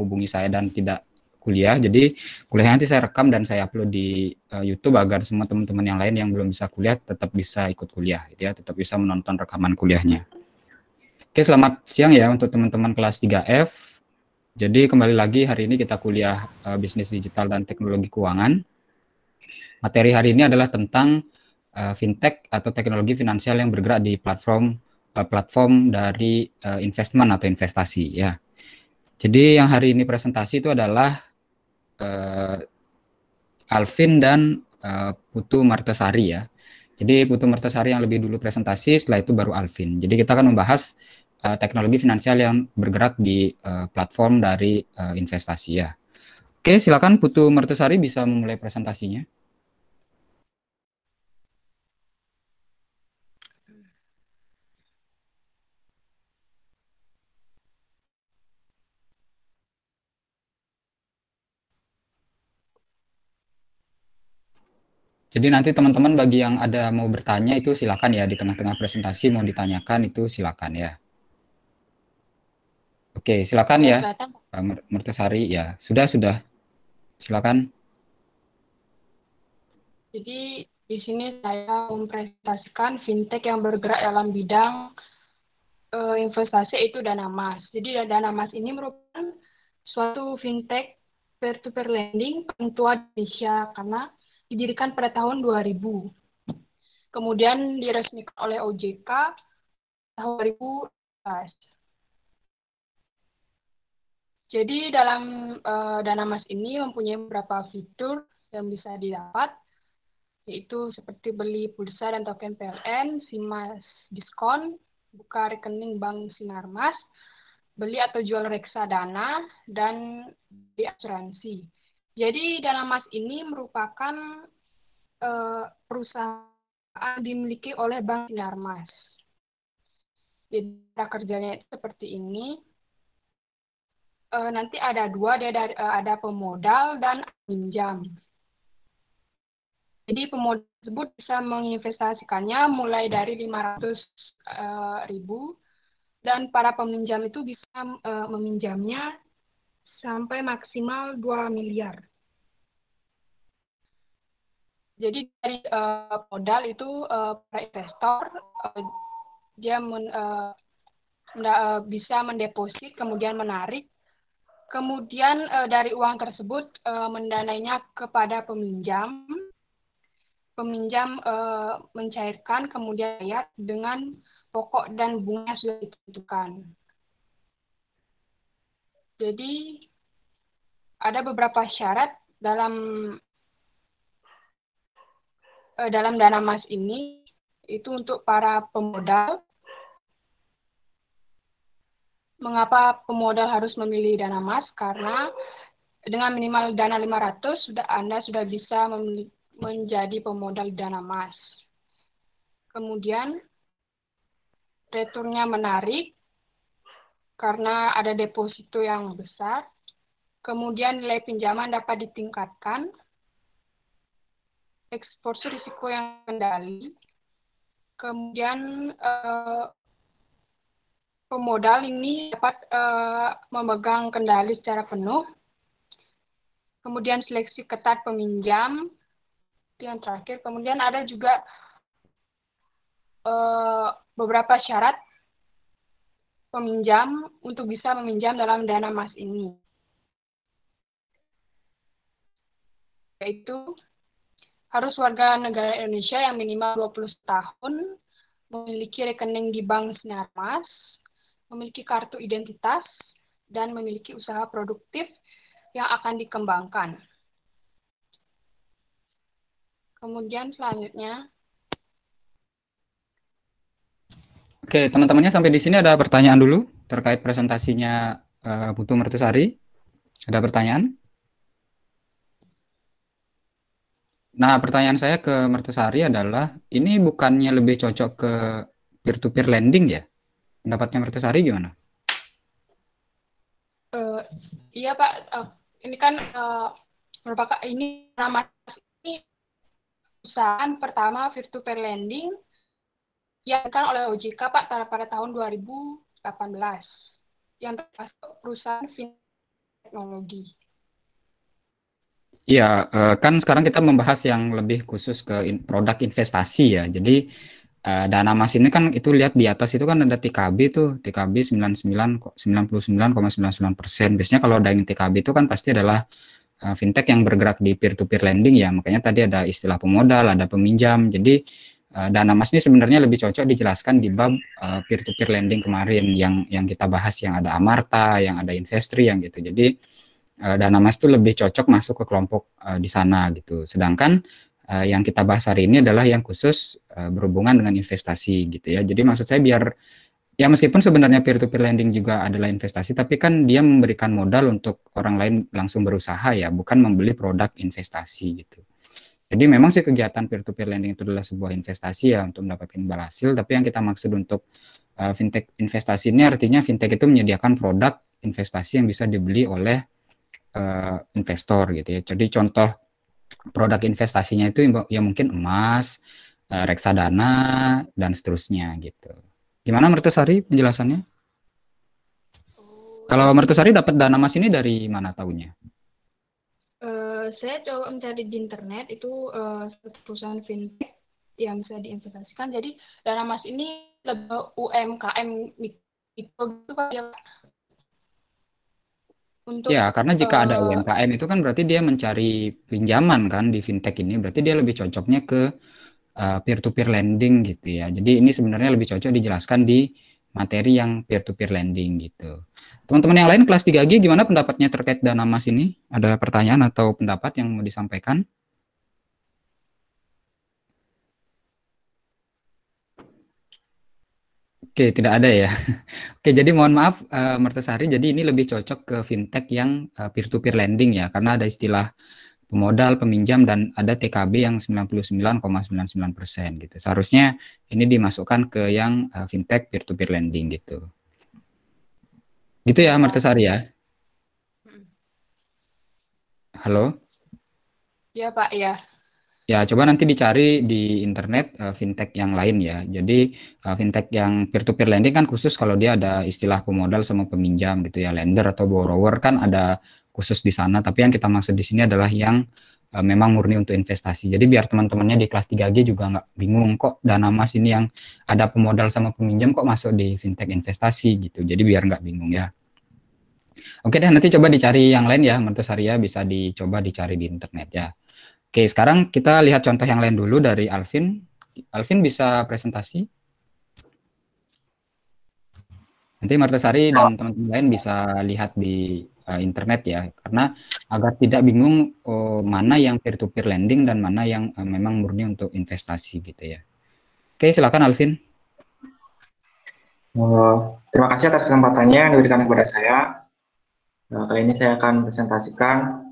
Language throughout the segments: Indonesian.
hubungi saya dan tidak kuliah. Jadi kuliahnya nanti saya rekam dan saya upload di uh, YouTube agar semua teman-teman yang lain yang belum bisa kuliah tetap bisa ikut kuliah gitu ya, tetap bisa menonton rekaman kuliahnya. Oke, selamat siang ya untuk teman-teman kelas 3F. Jadi kembali lagi hari ini kita kuliah uh, bisnis digital dan teknologi keuangan. Materi hari ini adalah tentang uh, fintech atau teknologi finansial yang bergerak di platform uh, platform dari uh, investment atau investasi ya. Jadi yang hari ini presentasi itu adalah uh, Alvin dan uh, Putu Martasari ya. Jadi Putu Martasari yang lebih dulu presentasi, setelah itu baru Alvin. Jadi kita akan membahas uh, teknologi finansial yang bergerak di uh, platform dari uh, investasi ya. Oke, silakan Putu Martasari bisa memulai presentasinya. Jadi nanti teman-teman bagi yang ada mau bertanya itu silakan ya di tengah-tengah presentasi mau ditanyakan itu silakan ya. Oke, silakan ya. Pak Mertesari ya. Sudah, sudah. Silakan. Jadi di sini saya mempresentasikan fintech yang bergerak dalam bidang uh, investasi itu dana Mas. Jadi dana Mas ini merupakan suatu fintech peer-to-peer -peer lending pentua Indonesia karena didirikan pada tahun 2000. Kemudian diresmikan oleh OJK tahun 2015. Jadi dalam uh, Dana Mas ini mempunyai beberapa fitur yang bisa didapat yaitu seperti beli pulsa dan token PLN, SIMAS diskon, buka rekening bank Sinarmas, beli atau jual reksadana, dan di asuransi. Jadi Dana Mas ini merupakan uh, perusahaan dimiliki oleh Bank Mas. Jadi cara kerjanya itu seperti ini. Uh, nanti ada dua, ada, eh, ada pemodal dan pinjam. Jadi pemodal tersebut bisa menginvestasikannya mulai dari 500 uh, ribu dan para peminjam itu bisa uh, meminjamnya sampai maksimal 2 miliar. Jadi dari uh, modal itu uh, investor uh, dia men, uh, bisa mendeposit kemudian menarik kemudian uh, dari uang tersebut uh, mendanainya kepada peminjam peminjam uh, mencairkan kemudian bayar dengan pokok dan bunga sudah ditentukan. Jadi ada beberapa syarat dalam Eh, dalam Dana Mas ini itu untuk para pemodal. Mengapa pemodal harus memilih Dana Mas? Karena dengan minimal dana 500 sudah Anda sudah bisa menjadi pemodal Dana Mas. Kemudian returnnya menarik karena ada deposito yang besar. Kemudian nilai pinjaman dapat ditingkatkan exposure risiko yang kendali, kemudian uh, pemodal ini dapat uh, memegang kendali secara penuh, kemudian seleksi ketat peminjam, yang terakhir, kemudian ada juga uh, beberapa syarat peminjam untuk bisa meminjam dalam dana mas ini, yaitu harus warga negara Indonesia yang minimal 20 tahun, memiliki rekening di bank sinar mas, memiliki kartu identitas, dan memiliki usaha produktif yang akan dikembangkan. Kemudian selanjutnya. Oke, teman-temannya sampai di sini ada pertanyaan dulu terkait presentasinya uh, eh, Butuh Mertusari. Ada pertanyaan? Nah, pertanyaan saya ke Mertesari adalah, ini bukannya lebih cocok ke peer-to-peer -peer lending ya? Pendapatnya Mertesari gimana? Uh, iya Pak, uh, ini kan uh, merupakan ini nama ini perusahaan pertama peer-to-peer -peer lending yang kan oleh OJK Pak pada tahun 2018 yang termasuk perusahaan teknologi. Iya, eh, kan sekarang kita membahas yang lebih khusus ke produk investasi ya. Jadi eh, dana mas ini kan itu lihat di atas itu kan ada TKB tuh, TKB 99 99,99 persen. Biasanya kalau ada yang TKB itu kan pasti adalah eh, fintech yang bergerak di peer to peer lending ya. Makanya tadi ada istilah pemodal, ada peminjam. Jadi dana mas ini sebenarnya lebih cocok dijelaskan di bab peer to peer lending kemarin yang yang kita bahas yang ada Amarta, yang ada Investri yang gitu. Jadi Eh, dana mas itu lebih cocok masuk ke kelompok eh, di sana gitu. Sedangkan eh, yang kita bahas hari ini adalah yang khusus berhubungan dengan investasi gitu ya. Jadi maksud saya biar ya meskipun sebenarnya peer to peer lending juga adalah investasi tapi kan dia memberikan modal untuk orang lain langsung berusaha ya, bukan membeli produk investasi gitu. Jadi memang sih kegiatan peer to peer lending itu adalah sebuah investasi ya untuk mendapatkan imbal hasil, tapi yang kita maksud untuk uh, fintech investasi ini artinya fintech itu menyediakan produk investasi yang bisa dibeli oleh uh, investor gitu ya. Jadi contoh produk investasinya itu ya mungkin emas, uh, reksadana dan seterusnya gitu. Gimana Mertusari penjelasannya? Oh, Kalau Mertusari dapat dana mas ini dari mana tahunnya? Uh, eh, saya coba mencari di internet itu uh, perusahaan fintech yang bisa diinvestasikan. Jadi dana mas ini lebih UMKM mikro gitu untuk Ya, karena jika ada eh, UMKM itu kan berarti dia mencari pinjaman kan di fintech ini, berarti dia lebih cocoknya ke peer to peer lending gitu ya. Jadi ini sebenarnya lebih cocok dijelaskan di materi yang peer to peer lending gitu. Teman-teman yang lain kelas 3G gimana pendapatnya terkait dana mas ini? Ada pertanyaan atau pendapat yang mau disampaikan? Oke, tidak ada ya. Oke, jadi mohon maaf uh, jadi ini lebih cocok ke fintech yang eh, peer-to-peer lending ya, karena ada istilah pemodal, peminjam, dan ada TKB yang 99,99% ,99%, gitu. Seharusnya ini dimasukkan ke yang uh, fintech peer-to-peer lending gitu. Gitu ya Mertesari ya? Hmm. Halo? Ya Pak, ya. Ya, coba nanti dicari di internet uh, fintech yang lain ya. Jadi uh, fintech yang peer-to-peer lending kan khusus kalau dia ada istilah pemodal sama peminjam gitu ya, lender atau borrower kan ada khusus di sana. Tapi yang kita maksud di sini adalah yang uh, memang murni untuk investasi. Jadi biar teman-temannya di kelas 3G juga nggak bingung kok dana mas ini yang ada pemodal sama peminjam kok masuk di fintech investasi gitu. Jadi biar nggak bingung ya. Oke deh, nanti coba dicari yang lain ya, Menteri Arya bisa dicoba dicari di internet ya. Oke, sekarang kita lihat contoh yang lain dulu dari Alvin. Alvin bisa presentasi. Nanti Martasari dan oh. teman-teman lain bisa lihat di uh, internet ya, karena agar tidak bingung uh, mana yang peer-to-peer -peer lending dan mana yang uh, memang murni untuk investasi gitu ya. Oke, silakan Alvin. Uh, terima kasih atas kesempatannya yang diberikan kepada saya. Nah, kali ini saya akan presentasikan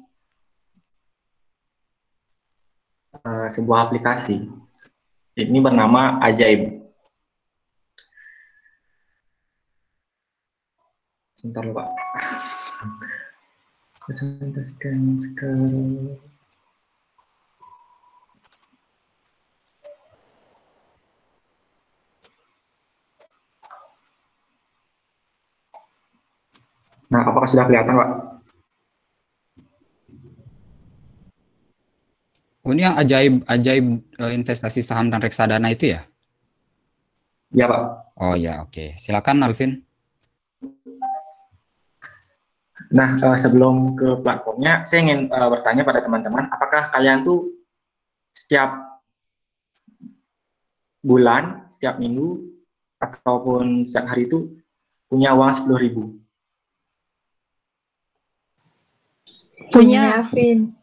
uh, sebuah aplikasi. Ini bernama Ajaib. Sebentar lupa. Presentasikan sekarang. Nah, apakah sudah kelihatan, Pak? Ini yang ajaib ajaib e, investasi saham dan reksadana itu ya? Ya Pak. Oh ya oke. Okay. Silakan Alvin. Nah e, sebelum ke platformnya, saya ingin uh, bertanya pada teman-teman, apakah kalian tuh setiap bulan, setiap minggu, ataupun setiap hari itu punya uang sepuluh ribu? Punya, Alvin.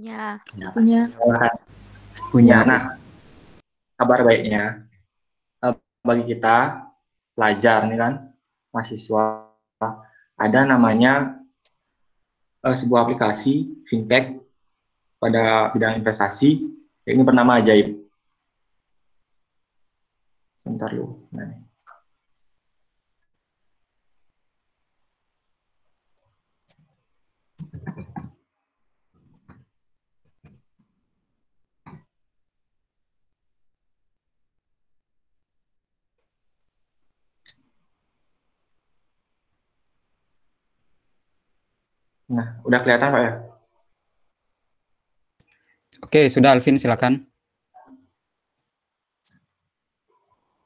Iya. Punya. Punya. Punya. Nah, kabar baiknya eh, bagi kita pelajar nih kan, mahasiswa ada namanya uh, sebuah aplikasi fintech pada bidang investasi ini bernama Ajaib. Sebentar lu. Nah, Nah, udah kelihatan Pak ya? Oke, sudah Alvin silakan.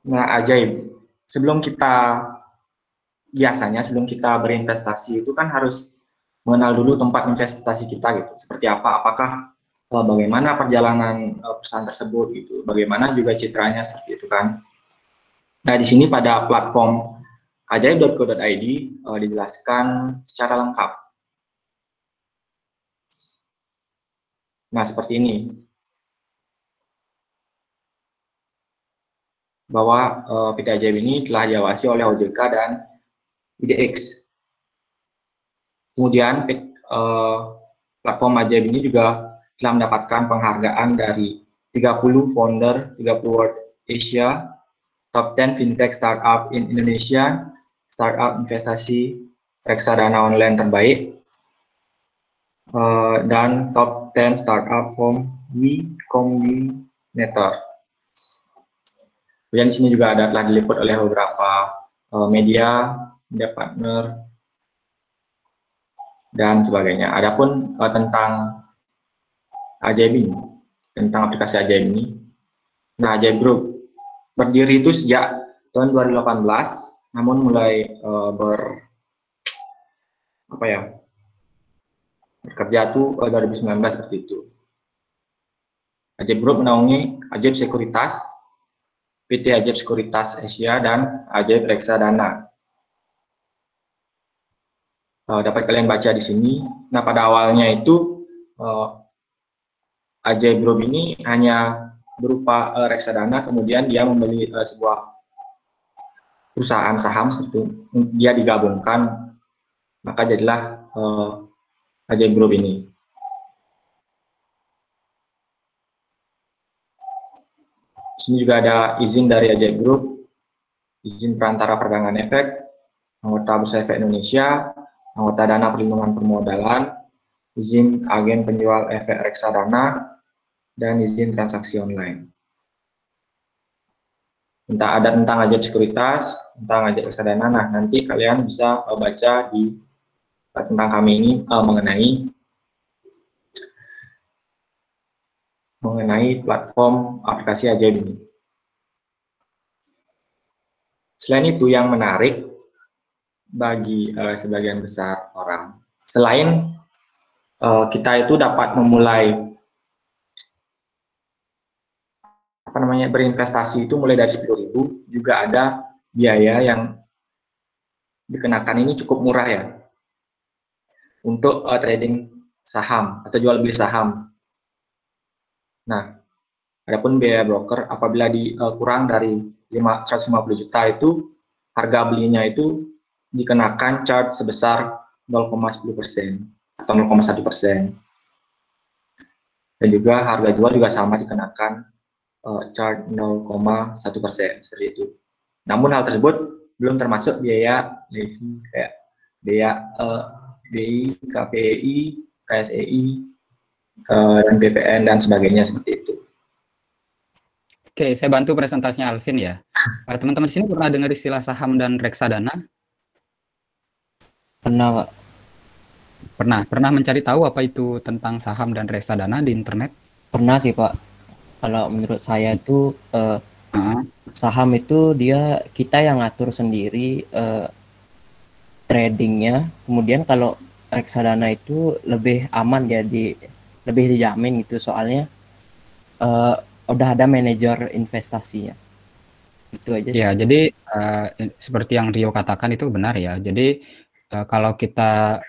Nah, ajaib. Sebelum kita biasanya sebelum kita berinvestasi itu kan harus mengenal dulu tempat investasi kita gitu. Seperti apa? Apakah eh, bagaimana perjalanan eh, perusahaan tersebut gitu. Bagaimana juga citranya seperti itu kan. Nah, di sini pada platform ajaib.co.id eh, dijelaskan secara lengkap Nah, seperti ini. Bahwa uh, pita ini telah diawasi oleh OJK dan IDX. Kemudian uh, platform ajaib ini juga telah mendapatkan penghargaan dari 30 founder 30 World Asia, top 10 fintech startup in Indonesia, startup investasi reksadana online terbaik, uh, dan top 10 startup from We Combinator. Kemudian di sini juga ada telah diliput oleh beberapa uh, media, media partner, dan sebagainya. Adapun uh, tentang Ajaib ini, tentang aplikasi Ajaib ini. Nah, Ajaib Group berdiri itu sejak tahun 2018, namun mulai uh, ber apa ya Kerja itu 2019 eh, seperti itu. Ajib Group menaungi Ajib Sekuritas, PT Ajib Sekuritas Asia, dan Ajib Reksadana. Uh, dapat kalian baca di sini. Nah, pada awalnya itu uh, Ajib Group ini hanya berupa uh, reksadana, kemudian dia membeli uh, sebuah perusahaan saham, seperti dia digabungkan, maka jadilah uh, Ajaib grup ini. Di sini juga ada izin dari Ajaib grup, izin perantara perdagangan efek, anggota Bursa Efek Indonesia, anggota Dana Perlindungan Permodalan, izin agen penjual efek reksadana, dan izin transaksi online. Entah ada tentang ajak sekuritas, tentang ajak reksadana, nah nanti kalian bisa baca di tentang kami ini uh, mengenai mengenai platform aplikasi ajaib ini. Selain itu yang menarik bagi uh, sebagian besar orang, selain uh, kita itu dapat memulai apa namanya berinvestasi itu mulai dari 10.000 juga ada biaya yang dikenakan ini cukup murah ya untuk uh, trading saham atau jual beli saham. Nah, adapun biaya broker apabila di, uh, kurang dari 550 juta itu harga belinya itu dikenakan charge sebesar 0,10% atau 0,1%. Dan juga harga jual juga sama dikenakan uh, charge 0,1% seperti itu. Namun hal tersebut belum termasuk biaya kayak biaya uh, BI, KPI, KSEI, eh, dan BPN dan sebagainya seperti itu. Oke, saya bantu presentasinya Alvin ya. Eh, teman-teman di sini pernah dengar istilah saham dan reksadana? Pernah, Pak. Pernah. Pernah mencari tahu apa itu tentang saham dan reksadana di internet? Pernah sih, Pak. Kalau menurut saya itu eh, uh saham itu dia kita yang ngatur sendiri eh, tradingnya. Kemudian kalau reksadana itu lebih aman ya lebih dijamin gitu soalnya uh, udah ada manajer investasinya itu aja ya, sih. ya jadi uh, seperti yang Rio katakan itu benar ya jadi uh, kalau kita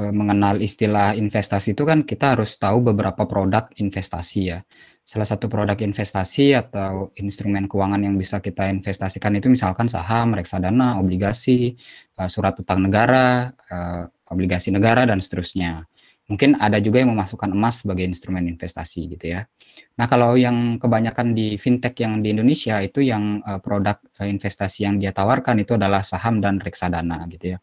uh, mengenal istilah investasi itu kan kita harus tahu beberapa produk investasi ya salah satu produk investasi atau instrumen keuangan yang bisa kita investasikan itu misalkan saham reksadana obligasi uh, surat utang negara uh, obligasi negara dan seterusnya. Mungkin ada juga yang memasukkan emas sebagai instrumen investasi gitu ya. Nah kalau yang kebanyakan di fintech yang di Indonesia itu yang eh, produk eh, investasi yang dia tawarkan itu adalah saham dan reksadana gitu ya.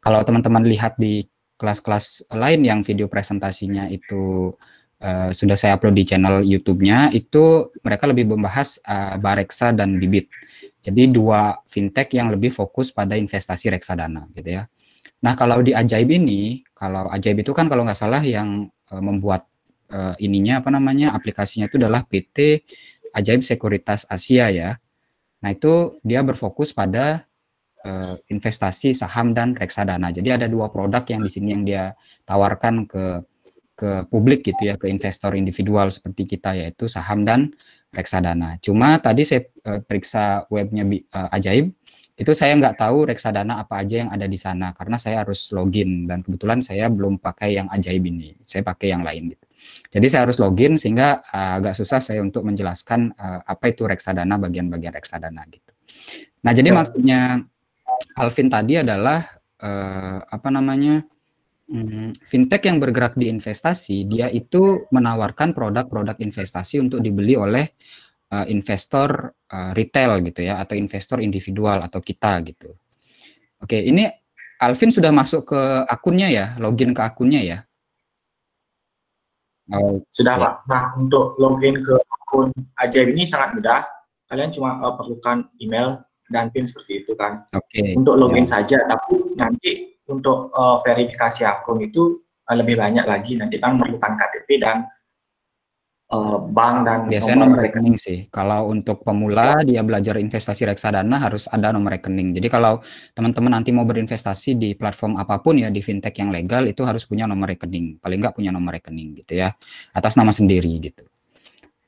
Kalau teman-teman lihat di kelas-kelas lain yang video presentasinya itu uh, sudah saya upload di channel YouTube-nya itu mereka lebih membahas uh, bareksa dan bibit. Jadi dua fintech yang lebih fokus pada investasi reksadana gitu ya. Nah kalau di Ajaib ini, kalau Ajaib itu kan kalau nggak salah yang uh, membuat uh, ininya apa namanya aplikasinya itu adalah PT Ajaib Sekuritas Asia ya. Nah itu dia berfokus pada uh, investasi saham dan reksadana. Jadi ada dua produk yang di sini yang dia tawarkan ke ke publik gitu ya ke investor individual seperti kita yaitu saham dan reksadana. Cuma tadi saya uh, periksa webnya uh, Ajaib itu saya nggak tahu reksadana apa aja yang ada di sana karena saya harus login dan kebetulan saya belum pakai yang ajaib ini saya pakai yang lain gitu jadi saya harus login sehingga uh, agak susah saya untuk menjelaskan uh, apa itu reksadana bagian-bagian reksadana gitu nah jadi ya. maksudnya Alvin tadi adalah uh, apa namanya um, fintech yang bergerak di investasi dia itu menawarkan produk-produk investasi untuk dibeli oleh uh, investor uh, retail gitu ya atau investor individual atau kita gitu. Oke, ini Alvin sudah masuk ke akunnya ya, login ke akunnya ya. Oh, sudah ya. Pak. Nah, untuk login ke akun Ajaib ini sangat mudah. Kalian cuma uh, perlukan email dan PIN seperti itu kan. Oke. Okay. Untuk ya. login ya. saja, tapi nanti untuk uh, verifikasi akun itu uh, lebih banyak lagi. Nanti kan memerlukan KTP dan Eh, bank dan biasanya nomor, rekening sih. Kalau untuk pemula ya. dia belajar investasi reksadana harus ada nomor rekening. Jadi kalau teman-teman nanti mau berinvestasi di platform apapun ya di fintech yang legal itu harus punya nomor rekening. Paling nggak punya nomor rekening gitu ya atas nama sendiri gitu.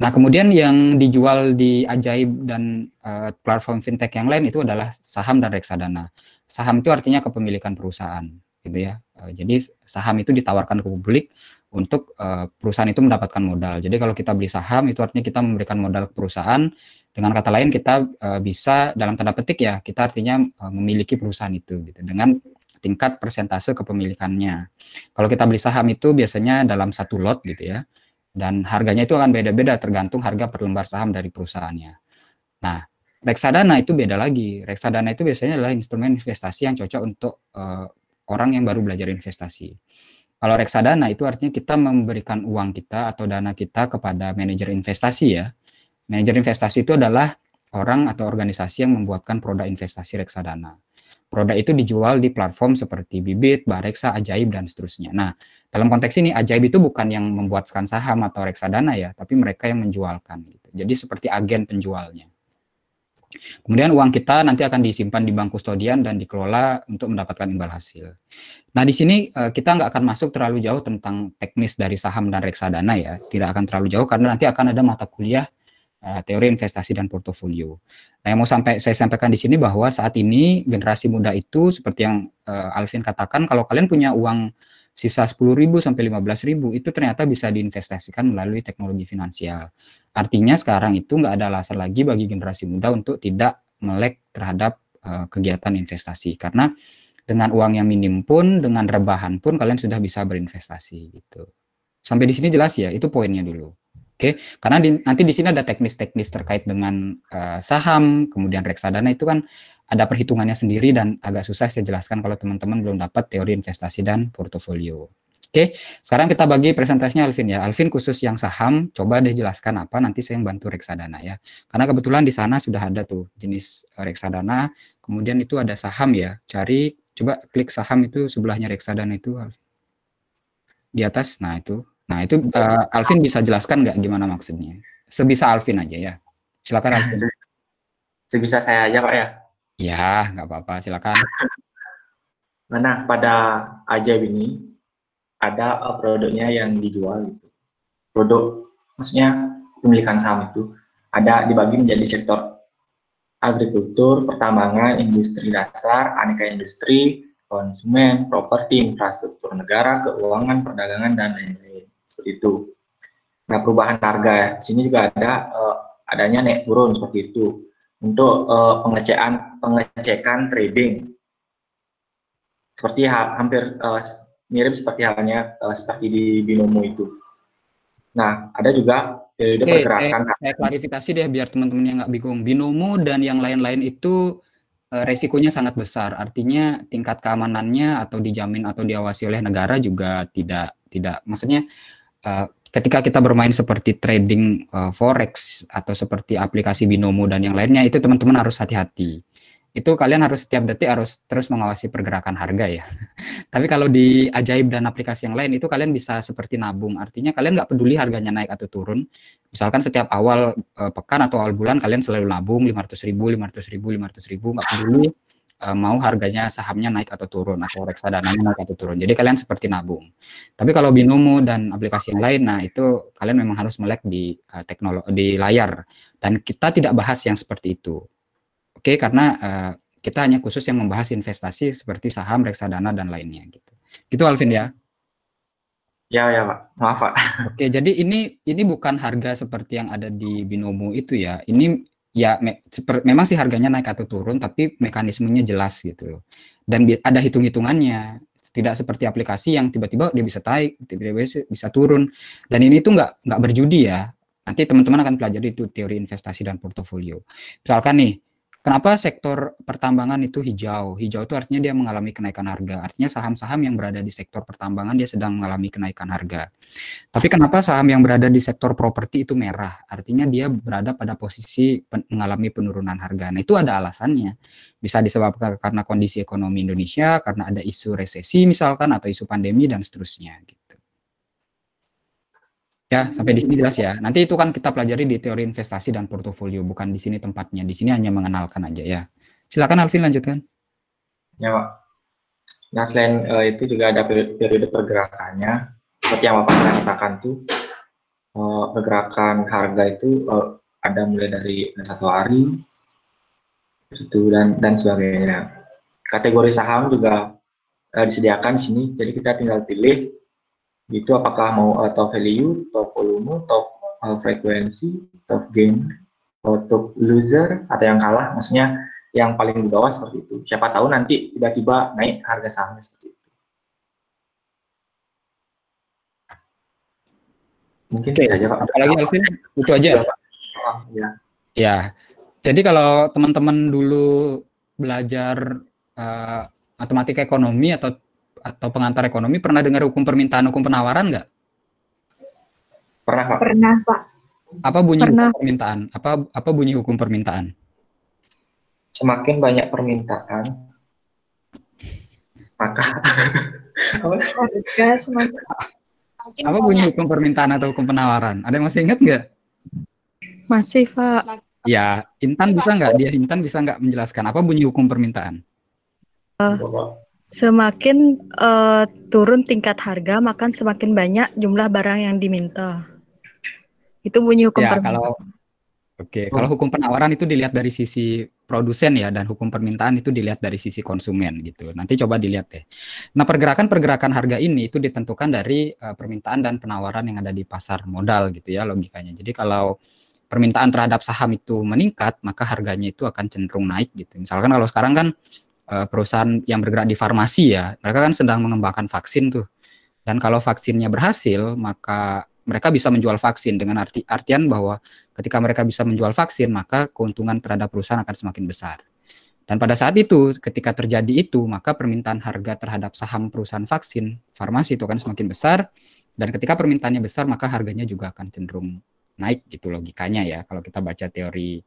Nah kemudian yang dijual di Ajaib dan uh, platform fintech yang lain itu adalah saham dan reksadana. Saham itu artinya kepemilikan perusahaan gitu ya. Eh, jadi saham itu ditawarkan ke publik, untuk uh, perusahaan itu mendapatkan modal. Jadi kalau kita beli saham itu artinya kita memberikan modal ke perusahaan. Dengan kata lain kita uh, bisa dalam tanda petik ya kita artinya uh, memiliki perusahaan itu gitu dengan tingkat persentase kepemilikannya. Kalau kita beli saham itu biasanya dalam satu lot gitu ya. Dan harganya itu akan beda-beda tergantung harga per lembar saham dari perusahaannya. Nah, reksadana itu beda lagi. Reksadana itu biasanya adalah instrumen investasi yang cocok untuk uh, orang yang baru belajar investasi. Kalau reksadana itu artinya kita memberikan uang kita atau dana kita kepada manajer investasi ya. Manajer investasi itu adalah orang atau organisasi yang membuatkan produk investasi reksadana. Produk itu dijual di platform seperti Bibit, Bareksa, Ajaib, dan seterusnya. Nah, dalam konteks ini Ajaib itu bukan yang membuatkan saham atau reksadana ya, tapi mereka yang menjualkan. Gitu. Jadi seperti agen penjualnya. Kemudian uang kita nanti akan disimpan di bank kustodian dan dikelola untuk mendapatkan imbal hasil. Nah di sini eh, kita nggak akan masuk terlalu jauh tentang teknis dari saham dan reksadana ya, tidak akan terlalu jauh karena nanti akan ada mata kuliah eh, teori investasi dan portofolio. Nah yang mau sampai saya sampaikan di sini bahwa saat ini generasi muda itu seperti yang eh, Alvin katakan kalau kalian punya uang sisa 10.000 sampai 15.000 itu ternyata bisa diinvestasikan melalui teknologi finansial. Artinya sekarang itu nggak ada alasan lagi bagi generasi muda untuk tidak melek terhadap uh, kegiatan investasi karena dengan uang yang minim pun, dengan rebahan pun kalian sudah bisa berinvestasi gitu. Sampai di sini jelas ya, itu poinnya dulu. Oke, okay? karena di, nanti di sini ada teknis-teknis terkait dengan uh, saham, kemudian reksadana itu kan ada perhitungannya sendiri dan agak susah saya jelaskan kalau teman-teman belum dapat teori investasi dan portofolio. Oke, sekarang kita bagi presentasinya Alvin ya. Alvin khusus yang saham, coba deh jelaskan apa nanti saya yang bantu reksadana ya. Karena kebetulan di sana sudah ada tuh jenis eh, reksadana, kemudian itu ada saham ya. Cari, coba klik saham itu sebelahnya reksadana itu Alvin. Di atas, nah itu. Nah itu uh, Alvin bisa jelaskan nggak gimana maksudnya? Sebisa Alvin aja ya. Silakan Alvin. Sebisa saya aja Pak ya. Ya, nggak apa-apa. Silakan. Nah, pada ajaib ini ada uh, produknya yang dijual gitu. Produk maksudnya pemilikan saham itu ada dibagi menjadi sektor agrikultur, pertambangan, industri dasar, aneka industri, konsumen, properti, infrastruktur negara, keuangan, perdagangan dan lain-lain. Seperti itu. Nah, perubahan harga ya. di sini juga ada uh, adanya naik turun seperti itu untuk uh, pengecekan pengecekan trading seperti ha hampir uh, mirip seperti halnya uh, seperti di binomo itu. Nah, ada juga periode okay, pergerakan. Saya, nah, saya klarifikasi deh biar teman-teman yang nggak bingung. Binomo dan yang lain-lain itu uh, resikonya sangat besar. Artinya tingkat keamanannya atau dijamin atau diawasi oleh negara juga tidak tidak. Maksudnya uh, ketika kita bermain seperti trading uh, forex atau seperti aplikasi binomo dan yang lainnya itu teman-teman harus hati-hati itu kalian harus setiap detik harus terus mengawasi pergerakan harga ya. Tapi kalau di Ajaib dan aplikasi yang lain itu kalian bisa seperti nabung, artinya kalian nggak peduli harganya naik atau turun. Misalkan setiap awal e, pekan atau awal bulan kalian selalu nabung 500 ribu, 500 ribu, 500 ribu, nggak peduli e, mau harganya sahamnya naik atau turun atau reksadana naik atau turun. Jadi kalian seperti nabung. Tapi kalau binomo dan aplikasi yang lain, nah itu kalian memang harus melek di e, eh, teknologi di layar dan kita tidak bahas yang seperti itu Oke, okay, karena uh, kita hanya khusus yang membahas investasi seperti saham, reksadana dan lainnya gitu. Gitu Alvin ya. Ya ya Pak, maaf Pak. Oke, jadi ini ini bukan harga seperti yang ada di Binomo itu ya. Ini ya me, seper, memang sih harganya naik atau turun tapi mekanismenya jelas gitu loh. Dan ada hitung-hitungannya. Tidak seperti aplikasi yang tiba-tiba dia bisa naik, tiba-tiba bisa turun. Dan ini tuh nggak berjudi ya. Nanti teman-teman akan pelajari itu teori investasi dan portofolio. Misalkan nih, Kenapa sektor pertambangan itu hijau? Hijau itu artinya dia mengalami kenaikan harga. Artinya saham-saham yang berada di sektor pertambangan dia sedang mengalami kenaikan harga. Tapi kenapa saham yang berada di sektor properti itu merah? Artinya dia berada pada posisi pen mengalami penurunan harga. Nah, itu ada alasannya. Bisa disebabkan karena kondisi ekonomi Indonesia, karena ada isu resesi misalkan atau isu pandemi dan seterusnya gitu. Ya, sampai di sini jelas ya. Nanti itu kan kita pelajari di teori investasi dan portofolio, bukan di sini tempatnya. Di sini hanya mengenalkan aja ya. Silakan Alvin lanjutkan. Ya, Pak. Nah, selain uh, itu juga ada periode pergerakannya. Seperti yang Bapak katakan tuh, uh, pergerakan harga itu uh, ada mulai dari satu hari, itu dan dan sebagainya. Kategori saham juga uh, disediakan di sini, jadi kita tinggal pilih itu apakah mau eh, top value, top volume, top uh, eh, frekuensi, top gain, atau top loser atau yang kalah, maksudnya yang paling di bawah seperti itu. Siapa tahu nanti tiba-tiba naik harga sahamnya seperti itu. Mungkin Oke. saja Pak. Apalagi Alvin, itu aja. Ya. ya. Jadi kalau teman-teman dulu belajar uh, eh, matematika ekonomi atau atau pengantar ekonomi pernah dengar hukum permintaan hukum penawaran nggak? Pernah pak. Pernah pak. Apa bunyi pernah. hukum permintaan? Apa apa bunyi hukum permintaan? Semakin banyak permintaan, maka Apa bunyi hukum permintaan atau hukum penawaran? Ada yang masih ingat nggak? Masih pak. Ya, Intan bisa nggak? Dia Intan bisa nggak menjelaskan apa bunyi hukum permintaan? Uh, Semakin uh, turun tingkat harga, maka semakin banyak jumlah barang yang diminta. Itu bunyi hukum ya, Kalau, Oke, okay. Oh. kalau hukum penawaran itu dilihat dari sisi produsen ya, dan hukum permintaan itu dilihat dari sisi konsumen gitu. Nanti coba dilihat deh. Nah, pergerakan-pergerakan harga ini itu ditentukan dari uh, permintaan dan penawaran yang ada di pasar modal gitu ya logikanya. Jadi kalau permintaan terhadap saham itu meningkat, maka harganya itu akan cenderung naik gitu. Misalkan kalau sekarang kan Eh, perusahaan yang bergerak di farmasi ya, mereka kan sedang mengembangkan vaksin tuh. Dan kalau vaksinnya berhasil, maka mereka bisa menjual vaksin dengan arti artian bahwa ketika mereka bisa menjual vaksin, maka keuntungan terhadap perusahaan akan semakin besar. Dan pada saat itu, ketika terjadi itu, maka permintaan harga terhadap saham perusahaan vaksin farmasi itu akan semakin besar. Dan ketika permintaannya besar, maka harganya juga akan cenderung naik gitu logikanya ya kalau kita baca teori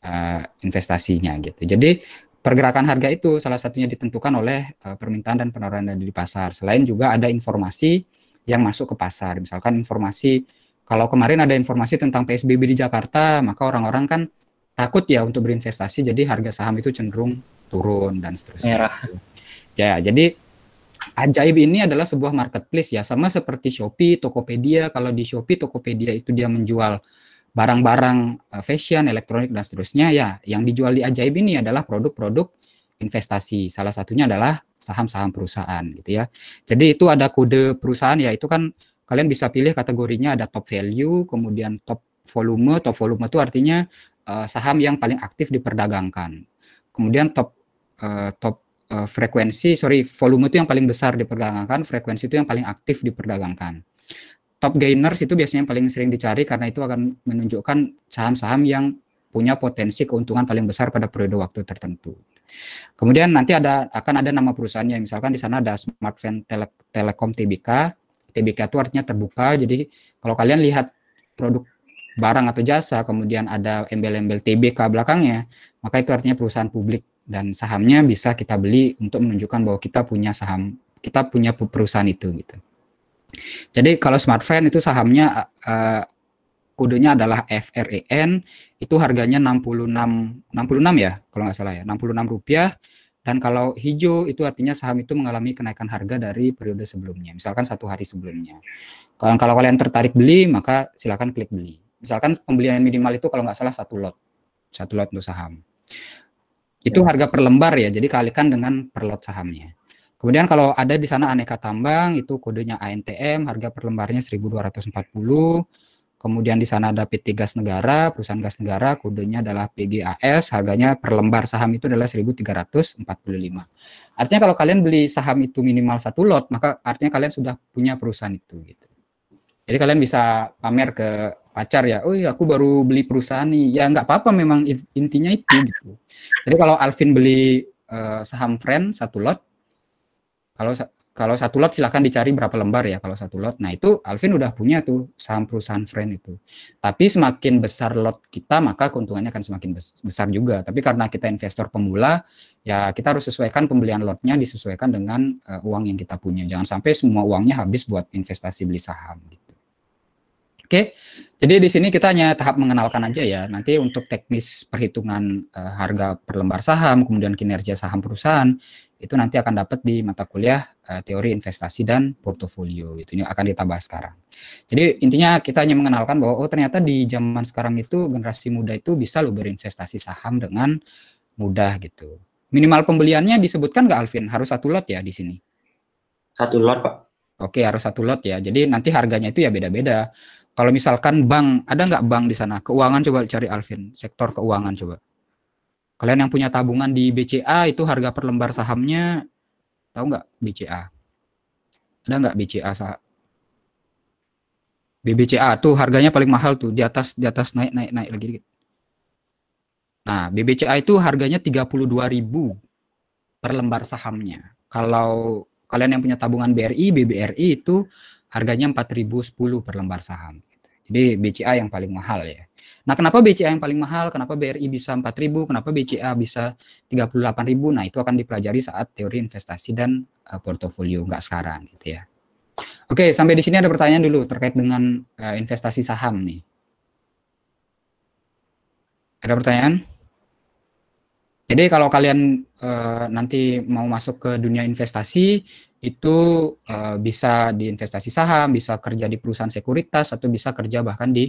uh, investasinya gitu. Jadi Pergerakan harga itu salah satunya ditentukan oleh uh, permintaan dan penawaran dari pasar. Selain juga ada informasi yang masuk ke pasar. Misalkan informasi kalau kemarin ada informasi tentang PSBB di Jakarta, maka orang-orang kan takut ya untuk berinvestasi jadi harga saham itu cenderung turun dan seterusnya. Merah. Ya, jadi Ajaib ini adalah sebuah marketplace ya, sama seperti Shopee, Tokopedia. Kalau di Shopee, Tokopedia itu dia menjual barang-barang eh, fashion, elektronik dan seterusnya ya yang dijual di Ajaib ini adalah produk-produk investasi. Salah satunya adalah saham-saham perusahaan gitu ya. Jadi itu ada kode perusahaan ya itu kan kalian bisa pilih kategorinya ada top value, kemudian top volume. Top volume itu artinya uh, saham yang paling aktif diperdagangkan. Kemudian top uh, top frekuensi, sorry volume itu yang paling besar diperdagangkan, frekuensi itu yang paling aktif diperdagangkan top gainers itu biasanya yang paling sering dicari karena itu akan menunjukkan saham-saham yang punya potensi keuntungan paling besar pada periode waktu tertentu. Kemudian nanti ada akan ada nama perusahaannya, misalkan di sana ada Smartfren Tele, Telekom TBK. TBK itu artinya terbuka. Jadi kalau kalian lihat produk barang atau jasa, kemudian ada embel-embel TBK belakangnya, maka itu artinya perusahaan publik dan sahamnya bisa kita beli untuk menunjukkan bahwa kita punya saham, kita punya perusahaan itu gitu. Jadi kalau smartfren itu sahamnya uh, eh, eh, kodenya adalah FREN itu harganya 66 66 ya kalau nggak salah ya 66 rupiah dan kalau hijau itu artinya saham itu mengalami kenaikan harga dari periode sebelumnya misalkan satu hari sebelumnya kalau kalau kalian tertarik beli maka silakan klik beli misalkan pembelian minimal itu kalau nggak salah satu lot satu lot untuk saham itu ya. harga per lembar ya jadi kalikan dengan per lot sahamnya Kemudian kalau ada di sana aneka tambang itu kodenya ANTM, harga per lembarnya 1240. Kemudian di sana ada PT Gas Negara, perusahaan gas negara, kodenya adalah PGAS, harganya per lembar saham itu adalah 1345. Artinya kalau kalian beli saham itu minimal satu lot, maka artinya kalian sudah punya perusahaan itu gitu. Jadi kalian bisa pamer ke pacar ya, oh iya aku baru beli perusahaan nih. Ya nggak apa-apa memang intinya itu gitu. Jadi kalau Alvin beli uh, saham friend satu lot, kalau kalau satu lot silahkan dicari berapa lembar ya kalau satu lot. Nah itu Alvin udah punya tuh saham perusahaan friend itu. Tapi semakin besar lot kita maka keuntungannya akan semakin besar juga. Tapi karena kita investor pemula ya kita harus sesuaikan pembelian lotnya disesuaikan dengan uh, uang yang kita punya. Jangan sampai semua uangnya habis buat investasi beli saham. Gitu. Oke, jadi di sini kita hanya tahap mengenalkan aja ya. Nanti untuk teknis perhitungan uh, harga per lembar saham, kemudian kinerja saham perusahaan, itu nanti akan dapat di mata kuliah uh, teori investasi dan portofolio. Itu yang akan kita bahas sekarang. Jadi intinya kita hanya mengenalkan bahwa oh ternyata di zaman sekarang itu generasi muda itu bisa lo berinvestasi saham dengan mudah gitu. Minimal pembeliannya disebutkan nggak Alvin? Harus satu lot ya di sini? Satu lot Pak. Oke harus satu lot ya. Jadi nanti harganya itu ya beda-beda kalau misalkan bank, ada nggak bank di sana? Keuangan coba cari Alvin, sektor keuangan coba. Kalian yang punya tabungan di BCA itu harga per lembar sahamnya, tahu nggak BCA? Ada nggak BCA sah BBCA tuh harganya paling mahal tuh di atas di atas naik naik naik lagi dikit. Nah, BBCA itu harganya 32.000 per lembar sahamnya. Kalau kalian yang punya tabungan BRI, BBRI itu harganya 4.010 per lembar saham. Gitu. Jadi BCA yang paling mahal ya. Nah, kenapa BCA yang paling mahal? Kenapa BRI bisa 4.000? Kenapa BCA bisa 38.000? Nah, itu akan dipelajari saat teori investasi dan uh, portofolio, nggak sekarang gitu ya. Oke, sampai di sini ada pertanyaan dulu terkait dengan uh, investasi saham nih. Ada pertanyaan? Jadi kalau kalian uh, nanti mau masuk ke dunia investasi, itu uh, bisa diinvestasi saham, bisa kerja di perusahaan sekuritas, atau bisa kerja bahkan di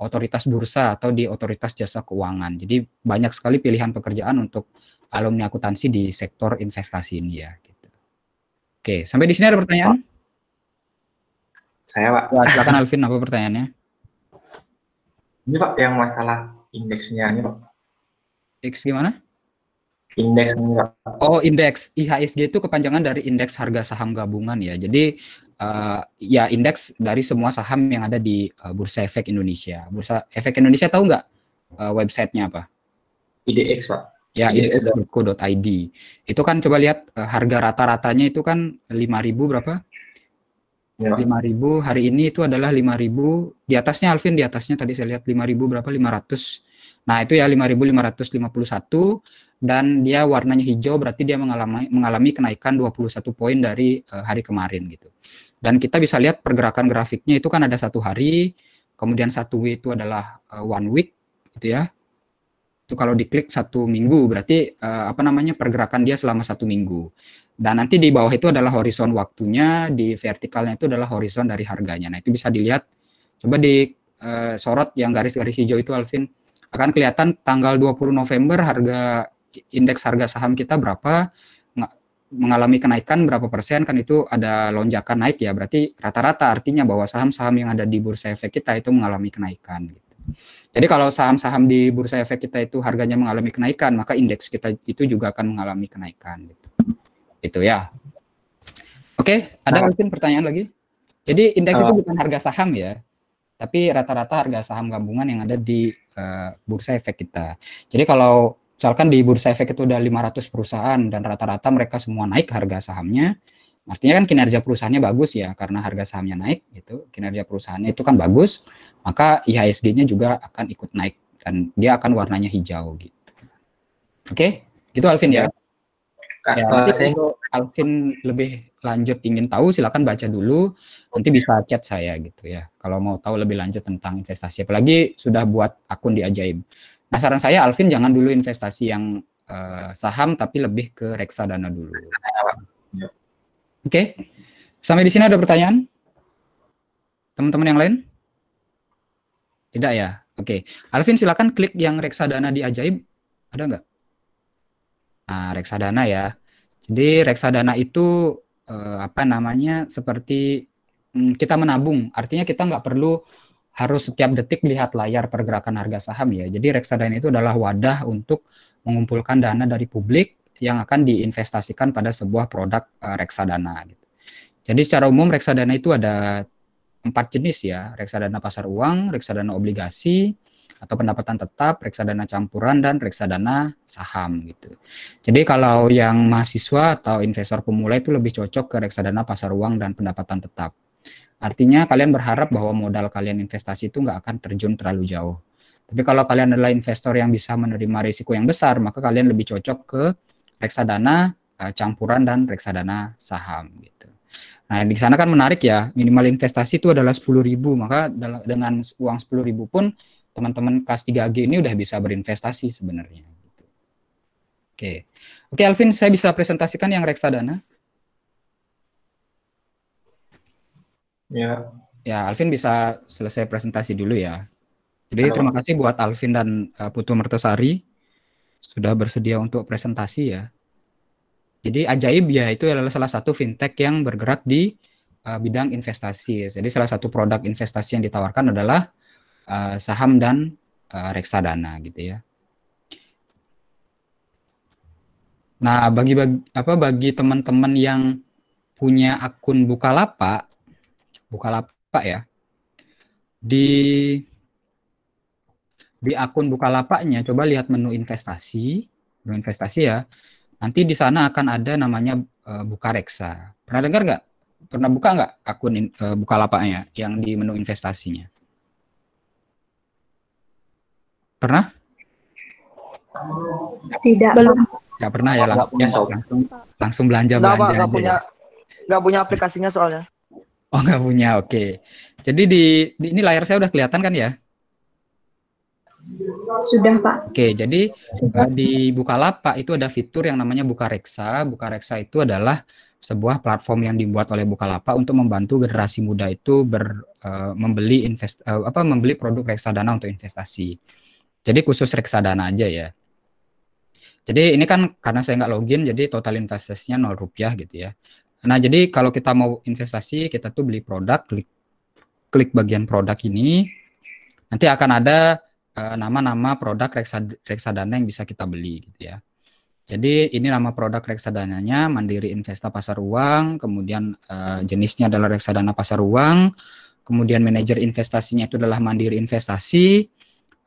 otoritas bursa atau di otoritas jasa keuangan. Jadi banyak sekali pilihan pekerjaan untuk alumni akuntansi di sektor investasi ini ya. Gitu. Oke, sampai di sini ada pertanyaan? Saya Pak. Ya, silakan Alvin, apa pertanyaannya? Ini Pak, yang masalah indeksnya ini Pak. X gimana? Indeks Oh, indeks IHSG itu kepanjangan dari indeks harga saham gabungan ya. Jadi uh, ya indeks dari semua saham yang ada di uh, Bursa Efek Indonesia. Bursa Efek Indonesia tahu nggak uh, websitenya apa? IDX pak. Ya, idx.co.id. Itu kan coba lihat uh, harga rata-ratanya itu kan 5000 berapa? Ya. lima ribu hari ini itu adalah lima ribu di atasnya Alvin di atasnya tadi saya lihat lima ribu berapa lima ratus nah itu ya lima ribu lima ratus lima puluh satu dan dia warnanya hijau berarti dia mengalami mengalami kenaikan satu poin dari uh, hari kemarin gitu dan kita bisa lihat pergerakan grafiknya itu kan ada satu hari kemudian satu week itu adalah uh, one week gitu ya itu kalau diklik satu minggu berarti uh, apa namanya pergerakan dia selama satu minggu dan nanti di bawah itu adalah horizon waktunya di vertikalnya itu adalah horizon dari harganya nah itu bisa dilihat coba di uh, sorot yang garis-garis hijau itu Alvin akan kelihatan tanggal 20 November harga indeks harga saham kita berapa mengalami kenaikan berapa persen kan itu ada lonjakan naik ya berarti rata-rata artinya bahwa saham-saham yang ada di bursa efek kita itu mengalami kenaikan gitu. Jadi kalau saham-saham di bursa efek kita itu harganya mengalami kenaikan, maka indeks kita itu juga akan mengalami kenaikan gitu. Itu ya. Oke, okay, ada nah. mungkin pertanyaan lagi? Jadi indeks uh, itu eh. bukan harga saham ya, tapi rata-rata harga saham gabungan yang ada di uh, bursa efek kita. Jadi kalau misalkan di bursa efek itu ada 500 perusahaan dan rata-rata mereka semua naik harga sahamnya, Artinya kan kinerja perusahaannya bagus ya karena harga sahamnya naik gitu. Kinerja perusahaannya itu kan bagus, maka IHSG-nya juga akan ikut naik dan dia akan warnanya hijau gitu. Oke, okay? gitu Alvin ya. Ya, ya eh, nanti saya... kalau Alvin lebih lanjut ingin tahu silakan baca dulu nanti bisa chat saya gitu ya kalau mau tahu lebih lanjut tentang investasi apalagi sudah buat akun di ajaib nah saran saya Alvin jangan dulu investasi yang uh, saham tapi lebih ke reksadana dulu Oke. Okay. Sampai di sini ada pertanyaan? Teman-teman yang lain? Tidak ya? Oke. Okay. Alvin silakan klik yang reksadana di ajaib. Ada nggak? Nah, reksadana ya. Jadi reksadana itu eh, apa namanya? Seperti hmm, kita menabung. Artinya kita nggak perlu harus setiap detik lihat layar pergerakan harga saham ya. Jadi reksadana itu adalah wadah untuk mengumpulkan dana dari publik yang akan diinvestasikan pada sebuah produk uh, reksadana. Gitu. Jadi secara umum reksadana itu ada empat jenis ya, reksadana pasar uang, reksadana obligasi, atau pendapatan tetap, reksadana campuran dan reksadana saham gitu. Jadi kalau yang mahasiswa atau investor pemula itu lebih cocok ke reksadana pasar uang dan pendapatan tetap. Artinya kalian berharap bahwa modal kalian investasi itu nggak akan terjun terlalu jauh. Tapi kalau kalian adalah investor yang bisa menerima risiko yang besar, maka kalian lebih cocok ke reksadana eh, campuran dan reksadana saham gitu. Nah, di sana kan menarik ya, minimal investasi itu adalah ribu maka dengan uang 10.000 pun teman-teman kelas 3G ini udah bisa berinvestasi sebenarnya gitu. Oke. Oke, Alvin, saya bisa presentasikan yang reksadana? Ya. Ya, Alvin bisa selesai presentasi dulu ya. Jadi terima kasih buat Alvin dan eh, Putu Mertesari sudah bersedia untuk presentasi ya. Jadi Ajaib ya itu adalah salah satu fintech yang bergerak di uh, bidang investasi. Jadi salah satu produk investasi yang ditawarkan adalah uh, saham dan uh, reksadana gitu ya. Nah, bagi, bagi apa bagi teman-teman yang punya akun Bukalapak, Bukalapak ya. Di di akun Bukalapaknya coba lihat menu investasi, menu investasi ya. Nanti di sana akan ada namanya uh, eh, Bukareksa. Pernah dengar nggak? Pernah buka nggak akun in, uh, Bukalapaknya yang di menu investasinya? Pernah? Tidak. Belum. Nggak pernah ya langsung, punya, langsung, belanja belanja. Nggak, ya. punya, nggak punya aplikasinya soalnya. Oh nggak punya, oke. Okay. Jadi di, di ini layar saya udah kelihatan kan ya? Sudah, Pak. Oke, jadi Sudah. Eh, di Bukalapak itu ada fitur yang namanya Buka Reksa. Buka Reksa itu adalah sebuah platform yang dibuat oleh Bukalapak untuk membantu generasi muda itu ber, uh, membeli invest uh, apa membeli produk reksadana untuk investasi. Jadi khusus reksadana aja ya. Jadi ini kan karena saya nggak login jadi total investasinya 0 rupiah gitu ya. Nah, jadi kalau kita mau investasi kita tuh beli produk klik klik bagian produk ini nanti akan ada Eh, nama-nama produk reksadana yang bisa kita beli gitu ya. Jadi ini nama produk reksadananya Mandiri Investa Pasar Uang, kemudian uh, jenisnya adalah reksadana pasar uang, kemudian manajer investasinya itu adalah Mandiri Investasi,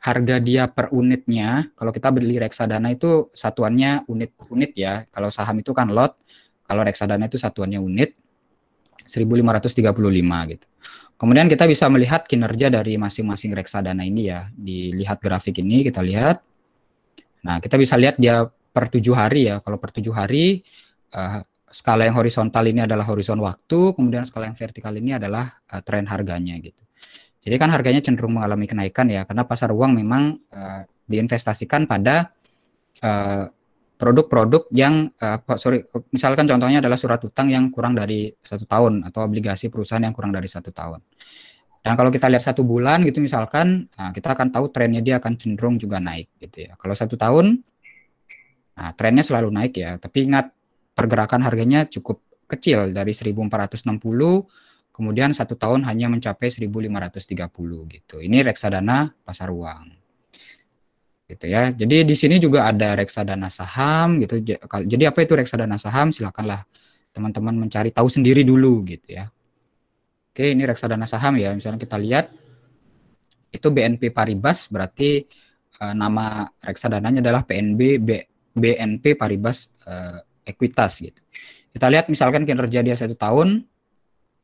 harga dia per unitnya, kalau kita beli reksadana itu satuannya unit-unit ya, kalau saham itu kan lot, kalau reksadana itu satuannya unit, 1535 gitu. Kemudian kita bisa melihat kinerja dari masing-masing reksadana ini ya. Dilihat grafik ini kita lihat. Nah, kita bisa lihat dia per tujuh hari ya. Kalau per tujuh hari uh, skala yang horizontal ini adalah horizon waktu, kemudian skala yang vertikal ini adalah uh, tren harganya gitu. Jadi kan harganya cenderung mengalami kenaikan ya karena pasar uang memang uh, diinvestasikan pada uh, produk-produk yang uh, sorry misalkan contohnya adalah surat utang yang kurang dari satu tahun atau obligasi perusahaan yang kurang dari satu tahun dan kalau kita lihat satu bulan gitu misalkan nah, kita akan tahu trennya dia akan cenderung juga naik gitu ya kalau satu tahun nah, trennya selalu naik ya tapi ingat pergerakan harganya cukup kecil dari 1460 kemudian satu tahun hanya mencapai 1530 gitu ini reksadana pasar uang gitu ya. Jadi di sini juga ada reksadana saham gitu. Jadi apa itu reksadana saham? Silakanlah teman-teman mencari tahu sendiri dulu gitu ya. Oke, ini reksadana saham ya. Misalnya kita lihat itu BNP Paribas berarti e, nama reksadananya adalah PNB B, BNP Paribas e, eh, Ekuitas gitu. Kita lihat misalkan kinerja dia satu tahun.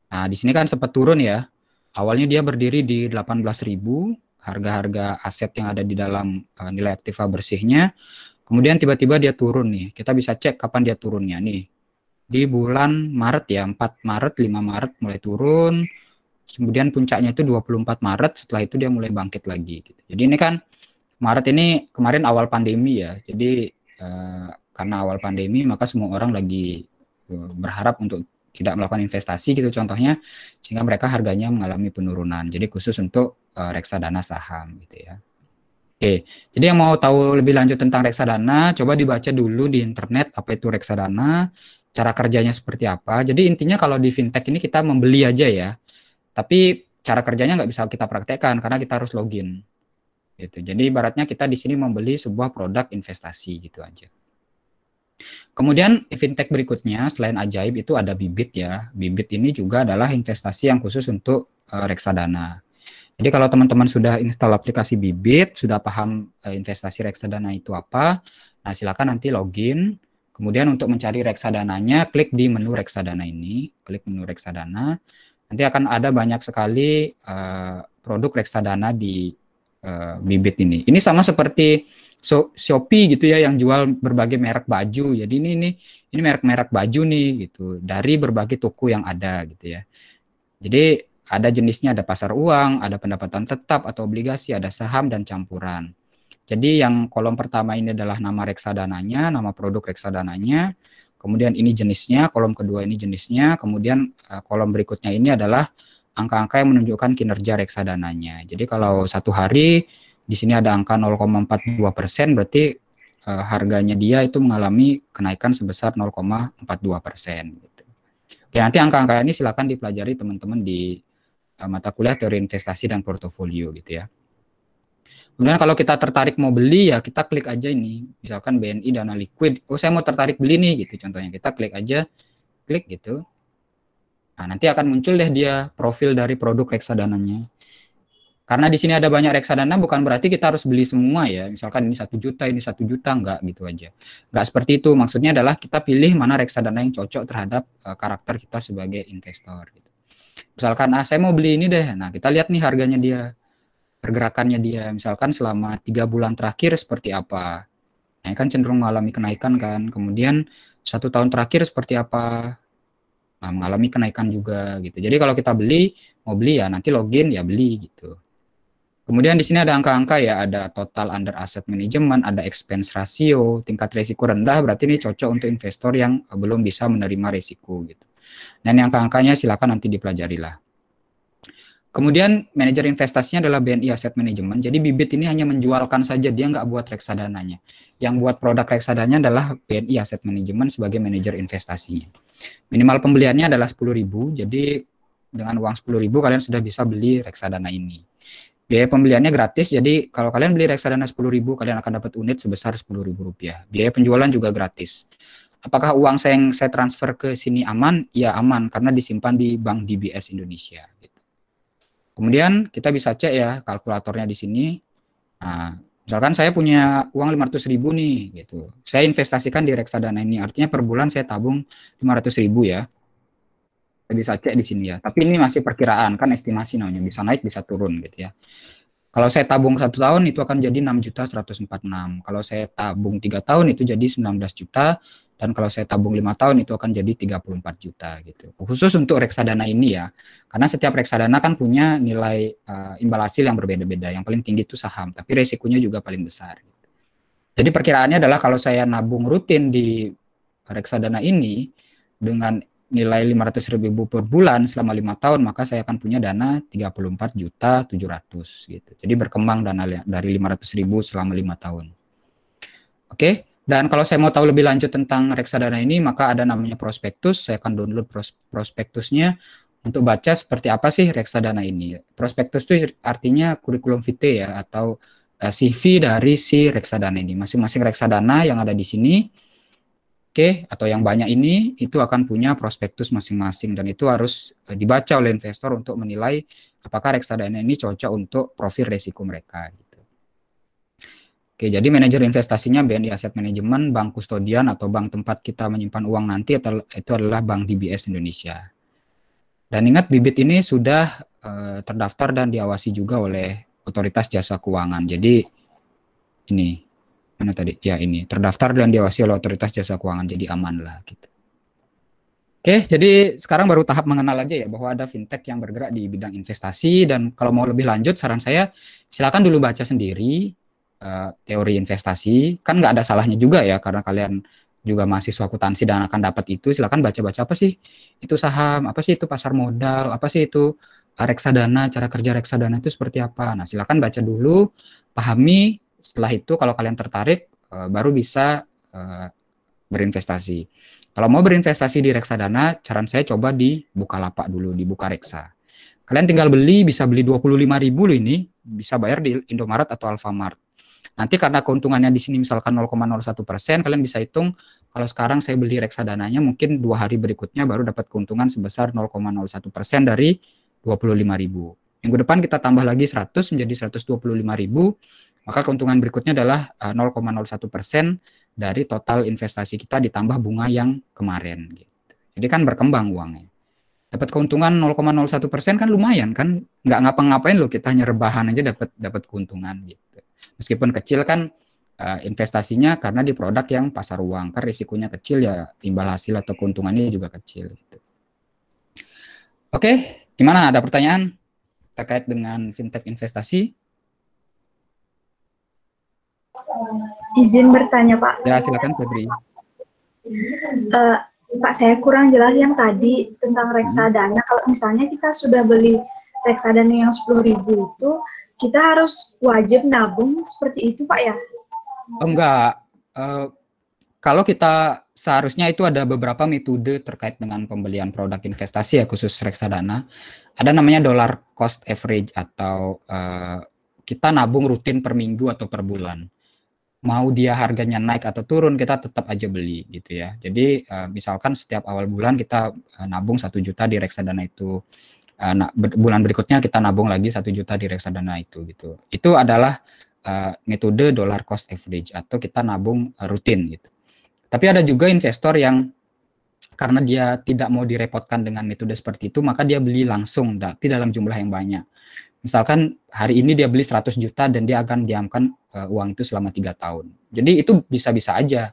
Nah, di sini kan sempat turun ya. Awalnya dia berdiri di 18.000, harga-harga aset yang ada di dalam uh, nilai aktiva bersihnya. Kemudian tiba-tiba dia turun nih. Kita bisa cek kapan dia turunnya nih. Di bulan Maret ya, 4 Maret, 5 Maret mulai turun. Kemudian puncaknya itu 24 Maret, setelah itu dia mulai bangkit lagi. Gitu. Jadi ini kan Maret ini kemarin awal pandemi ya. Jadi eh, karena awal pandemi maka semua orang lagi eh, berharap untuk tidak melakukan investasi gitu contohnya sehingga mereka harganya mengalami penurunan. Jadi khusus untuk uh, reksadana saham gitu ya. Oke, jadi yang mau tahu lebih lanjut tentang reksadana, coba dibaca dulu di internet apa itu reksadana, cara kerjanya seperti apa. Jadi intinya kalau di fintech ini kita membeli aja ya, tapi cara kerjanya nggak bisa kita praktekkan karena kita harus login. Gitu. Jadi ibaratnya kita di sini membeli sebuah produk investasi gitu aja. Kemudian fintech berikutnya selain ajaib itu ada bibit ya. Bibit ini juga adalah investasi yang khusus untuk uh, reksadana. Jadi kalau teman-teman sudah install aplikasi Bibit, sudah paham uh, investasi reksadana itu apa, nah silakan nanti login. Kemudian untuk mencari reksadananya, klik di menu reksadana ini, klik menu reksadana. Nanti akan ada banyak sekali uh, produk reksadana di uh, Bibit ini. Ini sama seperti so, Shopee gitu ya yang jual berbagai merek baju. Jadi ini ini ini merek-merek baju nih gitu dari berbagai toko yang ada gitu ya. Jadi ada jenisnya ada pasar uang, ada pendapatan tetap atau obligasi, ada saham dan campuran. Jadi yang kolom pertama ini adalah nama reksadananya, nama produk reksadananya. Kemudian ini jenisnya, kolom kedua ini jenisnya, kemudian eh, kolom berikutnya ini adalah angka-angka yang menunjukkan kinerja reksadananya. Jadi kalau satu hari di sini ada angka 0,42 persen, berarti uh, harganya dia itu mengalami kenaikan sebesar 0,42 persen. Gitu. Oke, nanti angka-angka ini silakan dipelajari teman-teman di uh, mata kuliah teori investasi dan portofolio gitu ya. Kemudian kalau kita tertarik mau beli ya kita klik aja ini, misalkan BNI dana liquid, oh saya mau tertarik beli nih gitu contohnya, kita klik aja, klik gitu. Nah nanti akan muncul deh dia profil dari produk reksadananya. Karena di sini ada banyak reksadana bukan berarti kita harus beli semua ya. Misalkan ini satu juta, ini satu juta enggak gitu aja. Enggak seperti itu. Maksudnya adalah kita pilih mana reksadana yang cocok terhadap uh, karakter kita sebagai investor gitu. Misalkan ah saya mau beli ini deh. Nah, kita lihat nih harganya dia. Pergerakannya dia misalkan selama tiga bulan terakhir seperti apa. Nah, kan cenderung mengalami kenaikan kan. Kemudian satu tahun terakhir seperti apa nah, mengalami kenaikan juga gitu. Jadi kalau kita beli mau beli ya nanti login ya beli gitu. Kemudian di sini ada angka-angka ya, ada total under asset management, ada expense ratio, tingkat risiko rendah berarti ini cocok untuk investor yang eh, belum bisa menerima risiko gitu. Dan yang angka-angkanya silakan nanti dipelajari lah. Kemudian manajer investasinya adalah BNI Asset Management. Jadi bibit ini hanya menjualkan saja, dia nggak buat reksadananya. Yang buat produk reksadananya adalah BNI Asset Management sebagai manajer investasinya. Minimal pembeliannya adalah 10.000, jadi dengan uang 10.000 kalian sudah bisa beli reksadana ini. Biaya pembeliannya gratis, jadi kalau kalian beli reksadana 10.000, kalian akan dapat unit sebesar Rp10.000. Biaya penjualan juga gratis. Apakah uang saya yang saya transfer ke sini aman? Ya aman, karena disimpan di Bank DBS Indonesia. Gitu. Kemudian kita bisa cek ya kalkulatornya di sini. Nah, misalkan saya punya uang 500.000 nih, gitu. Saya investasikan di reksadana ini, artinya per bulan saya tabung 500.000 ya bisa cek di sini ya. Tapi ini masih perkiraan kan estimasi namanya bisa naik bisa turun gitu ya. Kalau saya tabung satu tahun itu akan jadi 6.146. Kalau saya tabung tiga tahun itu jadi 19 juta dan kalau saya tabung lima tahun itu akan jadi 34 juta gitu. Khusus untuk reksadana ini ya. Karena setiap reksadana kan punya nilai uh, imbal hasil yang berbeda-beda. Yang paling tinggi itu saham, tapi resikonya juga paling besar. Gitu. Jadi perkiraannya adalah kalau saya nabung rutin di reksadana ini dengan nilai 500 ribu per bulan selama lima tahun maka saya akan punya dana 34 juta 700 gitu. Jadi berkembang dana dari 500 ribu selama lima tahun. Oke, okay? dan kalau saya mau tahu lebih lanjut tentang reksadana ini maka ada namanya prospektus. Saya akan download pros prospektusnya untuk baca seperti apa sih reksadana ini. Prospektus itu artinya kurikulum vitae ya atau eh, CV dari si reksadana ini. Masing-masing reksadana yang ada di sini Oke, atau yang banyak ini itu akan punya prospektus masing-masing dan itu harus eh, dibaca oleh investor untuk menilai apakah reksadana ini cocok untuk profil risiko mereka gitu. Oke, jadi manajer investasinya BNI Asset Management, bank kustodian atau bank tempat kita menyimpan uang nanti itu adalah Bank DBS Indonesia. Dan ingat bibit ini sudah uh, terdaftar dan diawasi juga oleh otoritas jasa keuangan. Jadi ini mana tadi? Ya ini terdaftar dan diawasi oleh otoritas jasa keuangan jadi aman lah gitu. Oke, jadi sekarang baru tahap mengenal aja ya bahwa ada fintech yang bergerak di bidang investasi dan kalau mau lebih lanjut saran saya silakan dulu baca sendiri uh, teori investasi kan nggak ada salahnya juga ya karena kalian juga mahasiswa akuntansi dan akan dapat itu silakan baca-baca apa sih itu saham apa sih itu pasar modal apa sih itu eh, reksadana cara kerja reksadana itu seperti apa nah silakan baca dulu pahami setelah itu kalau kalian tertarik eh, baru bisa eh, berinvestasi. Kalau mau berinvestasi di reksadana, saran saya coba di lapak dulu, di reksa. Kalian tinggal beli, bisa beli 25.000 loh ini, bisa bayar di Indomaret atau Alfamart. Nanti karena keuntungannya di sini misalkan 0,01 persen, kalian bisa hitung kalau sekarang saya beli reksadananya mungkin dua hari berikutnya baru dapat keuntungan sebesar 0,01 persen dari 25.000. Minggu depan kita tambah lagi 100 menjadi 125.000. Maka keuntungan berikutnya adalah 0,01 eh, persen dari total investasi kita ditambah bunga yang kemarin. Gitu. Jadi kan berkembang uangnya. Dapat keuntungan 0,01 persen kan lumayan kan, nggak ngapa-ngapain loh kita hanya rebahan aja dapat dapat keuntungan gitu. Meskipun kecil kan eh, investasinya karena di produk yang pasar uang kan risikonya kecil ya imbal hasil atau keuntungannya juga kecil gitu. Oke, gimana ada pertanyaan terkait dengan fintech investasi? Izin bertanya Pak. Ya silakan Febri. Uh, Pak saya kurang jelas yang tadi tentang reksadana. Hmm. Kalau misalnya kita sudah beli reksadana yang 10.000 itu, kita harus wajib nabung seperti itu Pak ya? Oh, enggak. Uh, kalau kita seharusnya itu ada beberapa metode terkait dengan pembelian produk investasi ya khusus reksadana. Ada namanya dollar cost average atau uh, kita nabung rutin per minggu atau per bulan mau dia harganya naik atau turun kita tetap aja beli gitu ya. Jadi eh, misalkan setiap awal bulan kita eh, nabung satu juta di reksadana itu, nah, bulan berikutnya kita nabung lagi satu juta di reksadana itu gitu. Itu adalah metode dollar cost average atau kita nabung rutin gitu. Tapi ada juga investor yang karena dia tidak mau direpotkan dengan metode seperti itu, maka dia beli langsung tapi dalam jumlah yang banyak. Misalkan hari ini dia beli 100 juta dan dia akan diamkan uh, uang itu selama tiga tahun. Jadi itu bisa-bisa aja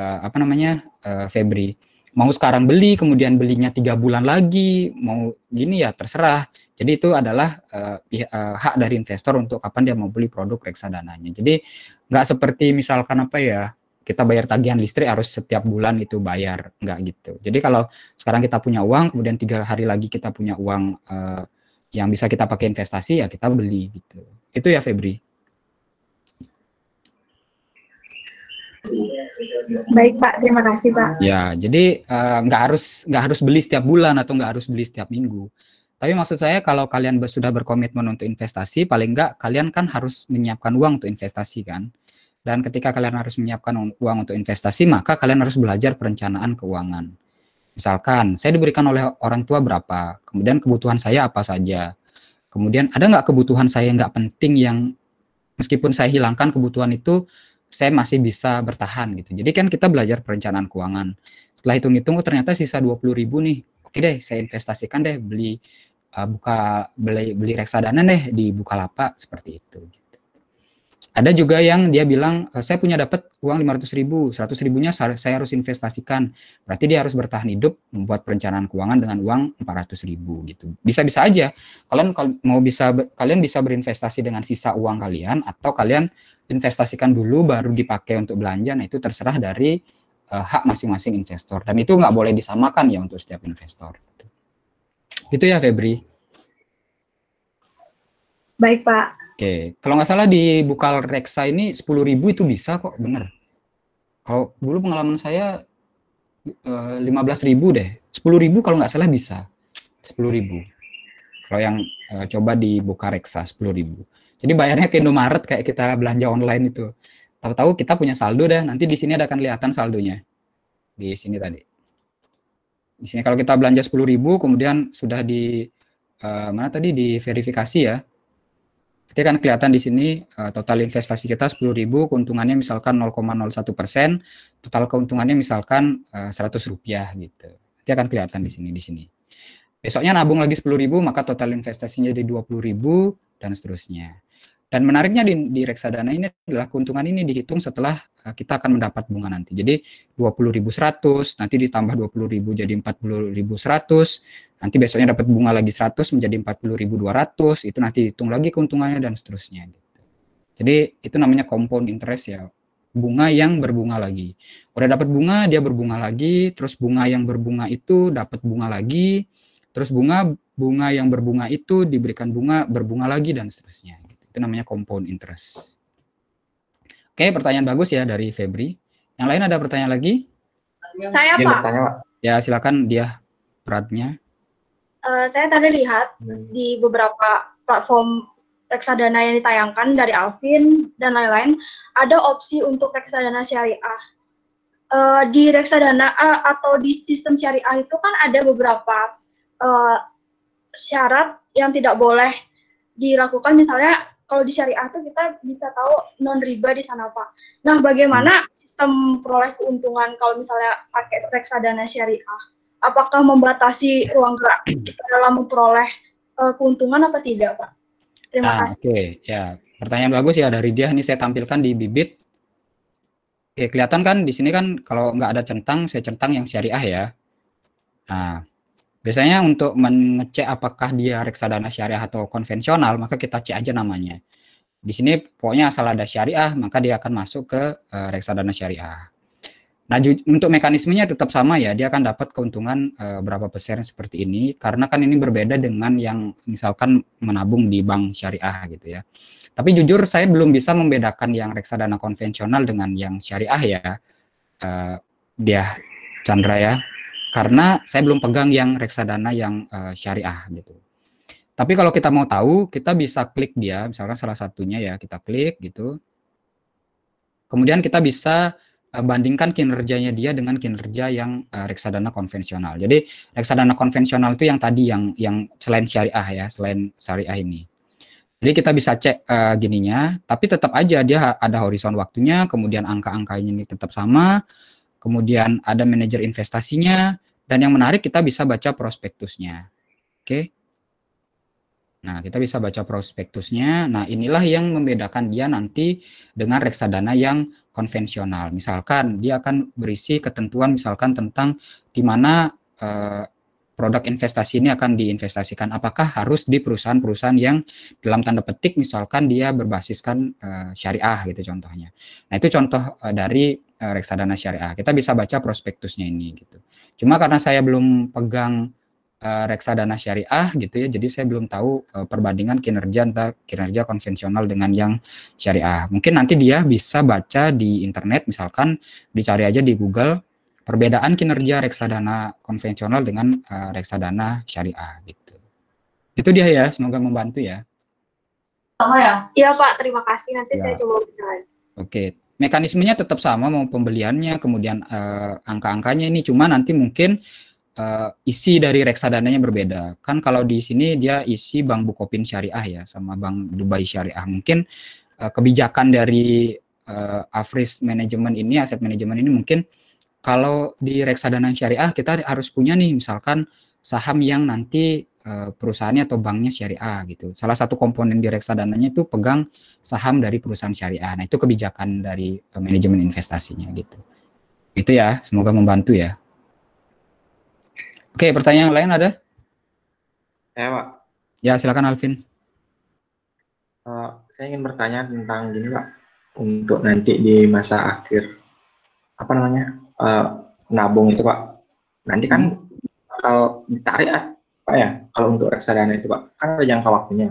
uh, apa namanya uh, Febri mau sekarang beli kemudian belinya tiga bulan lagi mau gini ya terserah jadi itu adalah uh, uh, hak dari investor untuk kapan dia mau beli produk reksadananya jadi nggak seperti misalkan apa ya kita bayar tagihan listrik harus setiap bulan itu bayar nggak gitu jadi kalau sekarang kita punya uang kemudian tiga hari lagi kita punya uang uh, yang bisa kita pakai investasi ya kita beli gitu. Itu ya Febri. Baik Pak, terima kasih Pak. Ya, jadi eh, nggak uh, harus nggak harus beli setiap bulan atau nggak harus beli setiap minggu. Tapi maksud saya kalau kalian sudah berkomitmen untuk investasi, paling nggak kalian kan harus menyiapkan uang untuk investasi kan. Dan ketika kalian harus menyiapkan uang untuk investasi, maka kalian harus belajar perencanaan keuangan. Misalkan saya diberikan oleh orang tua berapa, kemudian kebutuhan saya apa saja. Kemudian ada nggak kebutuhan saya yang nggak penting yang meskipun saya hilangkan kebutuhan itu, saya masih bisa bertahan gitu. Jadi kan kita belajar perencanaan keuangan. Setelah hitung-hitung, oh, ternyata sisa dua puluh ribu nih. Oke deh, saya investasikan deh, beli uh, buka beli beli reksadana deh di Bukalapak seperti itu. Ada juga yang dia bilang, eh, saya punya dapat uang 500 ribu, 100 ribunya saya harus investasikan. Berarti dia harus bertahan hidup membuat perencanaan keuangan dengan uang 400 ribu gitu. Bisa-bisa aja, kalian mau bisa kalian bisa berinvestasi dengan sisa uang kalian atau kalian investasikan dulu baru dipakai untuk belanja, nah itu terserah dari uh, hak masing-masing investor. Dan itu nggak boleh disamakan ya untuk setiap investor. Gitu ya Febri. Baik Pak, Oke, kalau nggak salah di Bukal Reksa ini 10.000 itu bisa kok, bener. Kalau dulu pengalaman saya eh, belas 15.000 deh. 10.000 kalau nggak salah bisa. 10.000. Kalau yang uh, coba di sepuluh 10.000. Jadi bayarnya ke Indomaret kayak kita belanja online itu. Tahu-tahu kita punya saldo deh. nanti di sini ada akan kelihatan saldonya. Di sini tadi. Di sini kalau kita belanja 10.000 kemudian sudah di uh, mana tadi diverifikasi ya jadi kan kelihatan di sini eh, total investasi kita 10.000, keuntungannya misalkan 0,01 persen, total keuntungannya misalkan uh, eh, 100 rupiah gitu. Nanti akan kelihatan di sini di sini. Besoknya nabung lagi 10.000, maka total investasinya jadi 20.000 dan seterusnya. Dan menariknya di, di reksadana ini adalah keuntungan ini dihitung setelah eh, kita akan mendapat bunga nanti. Jadi 20.100, nanti ditambah 20.000 jadi 40.100, nanti besoknya dapat bunga lagi 100 menjadi 40.200, itu nanti hitung lagi keuntungannya dan seterusnya. Gitu. Jadi itu namanya compound interest ya, bunga yang berbunga lagi. Udah dapat bunga, dia berbunga lagi, terus bunga yang berbunga itu dapat bunga lagi, terus bunga bunga yang berbunga itu diberikan bunga berbunga lagi dan seterusnya. Itu namanya compound interest. Oke, pertanyaan bagus ya dari Febri. Yang lain ada pertanyaan lagi? Saya, dia Pak. Bertanya, Pak. Ya, silakan dia peratnya. Uh, saya tadi lihat hmm. di beberapa platform reksadana yang ditayangkan dari Alvin dan lain-lain, ada opsi untuk reksadana syariah. Uh, di reksadana uh, atau di sistem syariah itu kan ada beberapa uh, syarat yang tidak boleh dilakukan, misalnya kalau di syariah tuh kita bisa tahu non riba di sana pak. Nah bagaimana hmm. sistem peroleh keuntungan kalau misalnya pakai reksadana syariah? Apakah membatasi ruang gerak kita dalam memperoleh uh, keuntungan apa tidak pak? Terima ah, kasih. Oke okay. ya pertanyaan bagus ya dari dia ini saya tampilkan di bibit. Oke kelihatan kan di sini kan kalau nggak ada centang saya centang yang syariah ya. Nah Biasanya untuk mengecek apakah dia reksadana syariah atau konvensional, maka kita cek aja namanya. Di sini pokoknya asal ada syariah, maka dia akan masuk ke uh, eh, reksadana syariah. Nah, untuk mekanismenya tetap sama ya, dia akan dapat keuntungan eh, berapa persen seperti ini karena kan ini berbeda dengan yang misalkan menabung di bank syariah gitu ya. Tapi jujur saya belum bisa membedakan yang reksadana konvensional dengan yang syariah ya. Eh, dia Chandra ya karena saya belum pegang yang reksadana yang uh, syariah gitu. Tapi kalau kita mau tahu, kita bisa klik dia, misalkan salah satunya ya kita klik gitu. Kemudian kita bisa eh, bandingkan kinerjanya dia dengan kinerja yang uh, reksadana konvensional. Jadi reksadana konvensional itu yang tadi yang yang selain syariah ya, selain syariah ini. Jadi kita bisa cek uh, gininya, tapi tetap aja dia ada horizon waktunya, kemudian angka-angkanya ini tetap sama, kemudian ada manajer investasinya, dan yang menarik kita bisa baca prospektusnya. Oke. Nah, kita bisa baca prospektusnya. Nah, inilah yang membedakan dia nanti dengan reksadana yang konvensional. Misalkan dia akan berisi ketentuan misalkan tentang di mana eh, produk investasi ini akan diinvestasikan? Apakah harus di perusahaan-perusahaan yang dalam tanda petik misalkan dia berbasiskan uh, syariah gitu contohnya. Nah, itu contoh uh, dari uh, reksadana syariah. Kita bisa baca prospektusnya ini gitu. Cuma karena saya belum pegang uh, reksadana syariah gitu ya, jadi saya belum tahu perbandingan kinerja antara kinerja konvensional dengan yang syariah. Mungkin nanti dia bisa baca di internet misalkan dicari aja di Google perbedaan kinerja reksadana konvensional dengan uh, reksadana syariah gitu. Itu dia ya, semoga membantu ya. oh, ya? Iya Pak, terima kasih. Nanti ya. saya coba bicara. Oke, mekanismenya tetap sama mau pembeliannya, kemudian uh, angka-angkanya ini cuma nanti mungkin uh, isi dari reksadananya berbeda. Kan kalau di sini dia isi Bank Bukopin Syariah ya sama Bank Dubai Syariah. Mungkin uh, kebijakan dari uh, Afris Management ini, aset manajemen ini mungkin kalau di reksadana syariah kita harus punya nih misalkan saham yang nanti eh, perusahaannya atau banknya syariah gitu. Salah satu komponen di reksadananya itu pegang saham dari perusahaan syariah. Nah, itu kebijakan dari eh, manajemen investasinya gitu. Itu ya, semoga membantu ya. Oke, pertanyaan lain ada? Ya, Pak. Ya, silakan Alvin. Uh, saya ingin bertanya tentang gini, Pak. Untuk nanti di masa akhir apa namanya? uh, nabung itu pak nanti kan kalau ditarik ah, pak ya kalau untuk reksadana itu pak kan ada jangka waktunya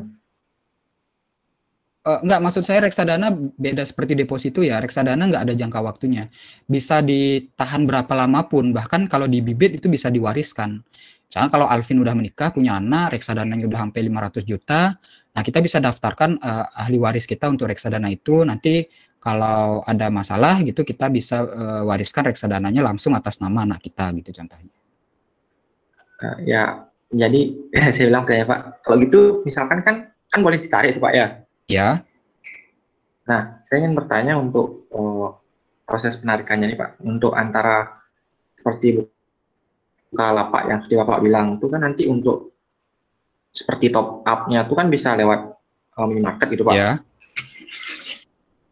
Uh, enggak, maksud saya reksadana beda seperti deposito ya. Reksadana enggak ada jangka waktunya. Bisa ditahan berapa lama pun, bahkan kalau di bibit itu bisa diwariskan. Misalnya kalau Alvin udah menikah, punya anak, yang udah hampir 500 juta, Nah, kita bisa daftarkan uh, ahli waris kita untuk reksadana itu. Nanti kalau ada masalah gitu kita bisa uh, wariskan reksadananya langsung atas nama anak kita gitu contohnya. Uh, ya, jadi ya saya bilang kayak Pak, kalau gitu misalkan kan kan boleh ditarik itu Pak ya. Ya. Nah, saya ingin bertanya untuk uh, proses penarikannya nih Pak, untuk antara seperti buka lapak yang seperti Bapak bilang itu kan nanti untuk seperti top up-nya itu kan bisa lewat uh, minimarket gitu Pak. Yeah.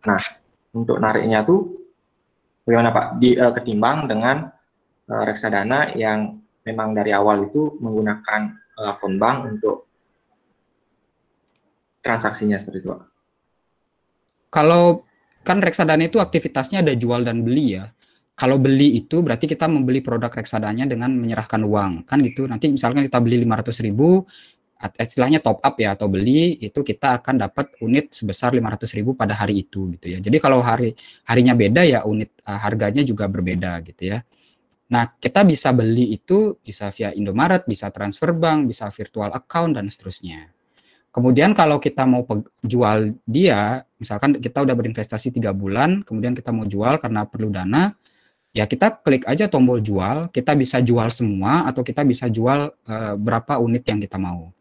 Nah, untuk nariknya tuh bagaimana Pak? Di, uh, ketimbang dengan uh, reksadana yang memang dari awal itu menggunakan uh, akun bank untuk transaksinya seperti itu Pak. Kalau kan reksadana itu aktivitasnya ada jual dan beli ya. Kalau beli itu berarti kita membeli produk reksadanya dengan menyerahkan uang. Kan gitu. Nanti misalkan kita beli 500 ribu, istilahnya top up ya atau beli itu kita akan dapat unit sebesar 500.000 pada hari itu gitu ya. Jadi kalau hari harinya beda ya unit uh, harganya juga berbeda gitu ya. Nah, kita bisa beli itu bisa via Indomaret, bisa transfer bank, bisa virtual account dan seterusnya. Kemudian kalau kita mau jual dia, misalkan kita udah berinvestasi tiga bulan, kemudian kita mau jual karena perlu dana, ya kita klik aja tombol jual, kita bisa jual semua atau kita bisa jual uh, berapa unit yang kita mau.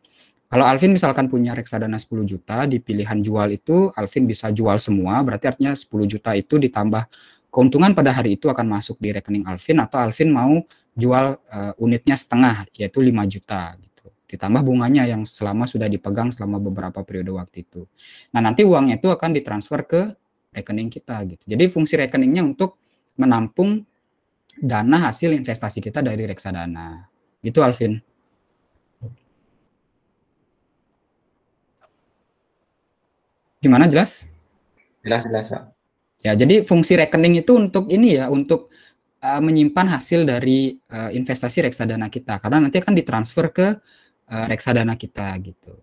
Kalau Alvin misalkan punya reksadana 10 juta, di pilihan jual itu Alvin bisa jual semua, berarti artinya 10 juta itu ditambah keuntungan pada hari itu akan masuk di rekening Alvin atau Alvin mau jual uh, unitnya setengah yaitu 5 juta gitu. Ditambah bunganya yang selama sudah dipegang selama beberapa periode waktu itu. Nah, nanti uangnya itu akan ditransfer ke rekening kita gitu. Jadi fungsi rekeningnya untuk menampung dana hasil investasi kita dari reksadana. itu Alvin. Gimana jelas? Jelas jelas pak. Ya jadi fungsi rekening itu untuk ini ya untuk uh, menyimpan hasil dari uh, investasi reksadana kita karena nanti akan ditransfer ke uh, reksadana kita gitu.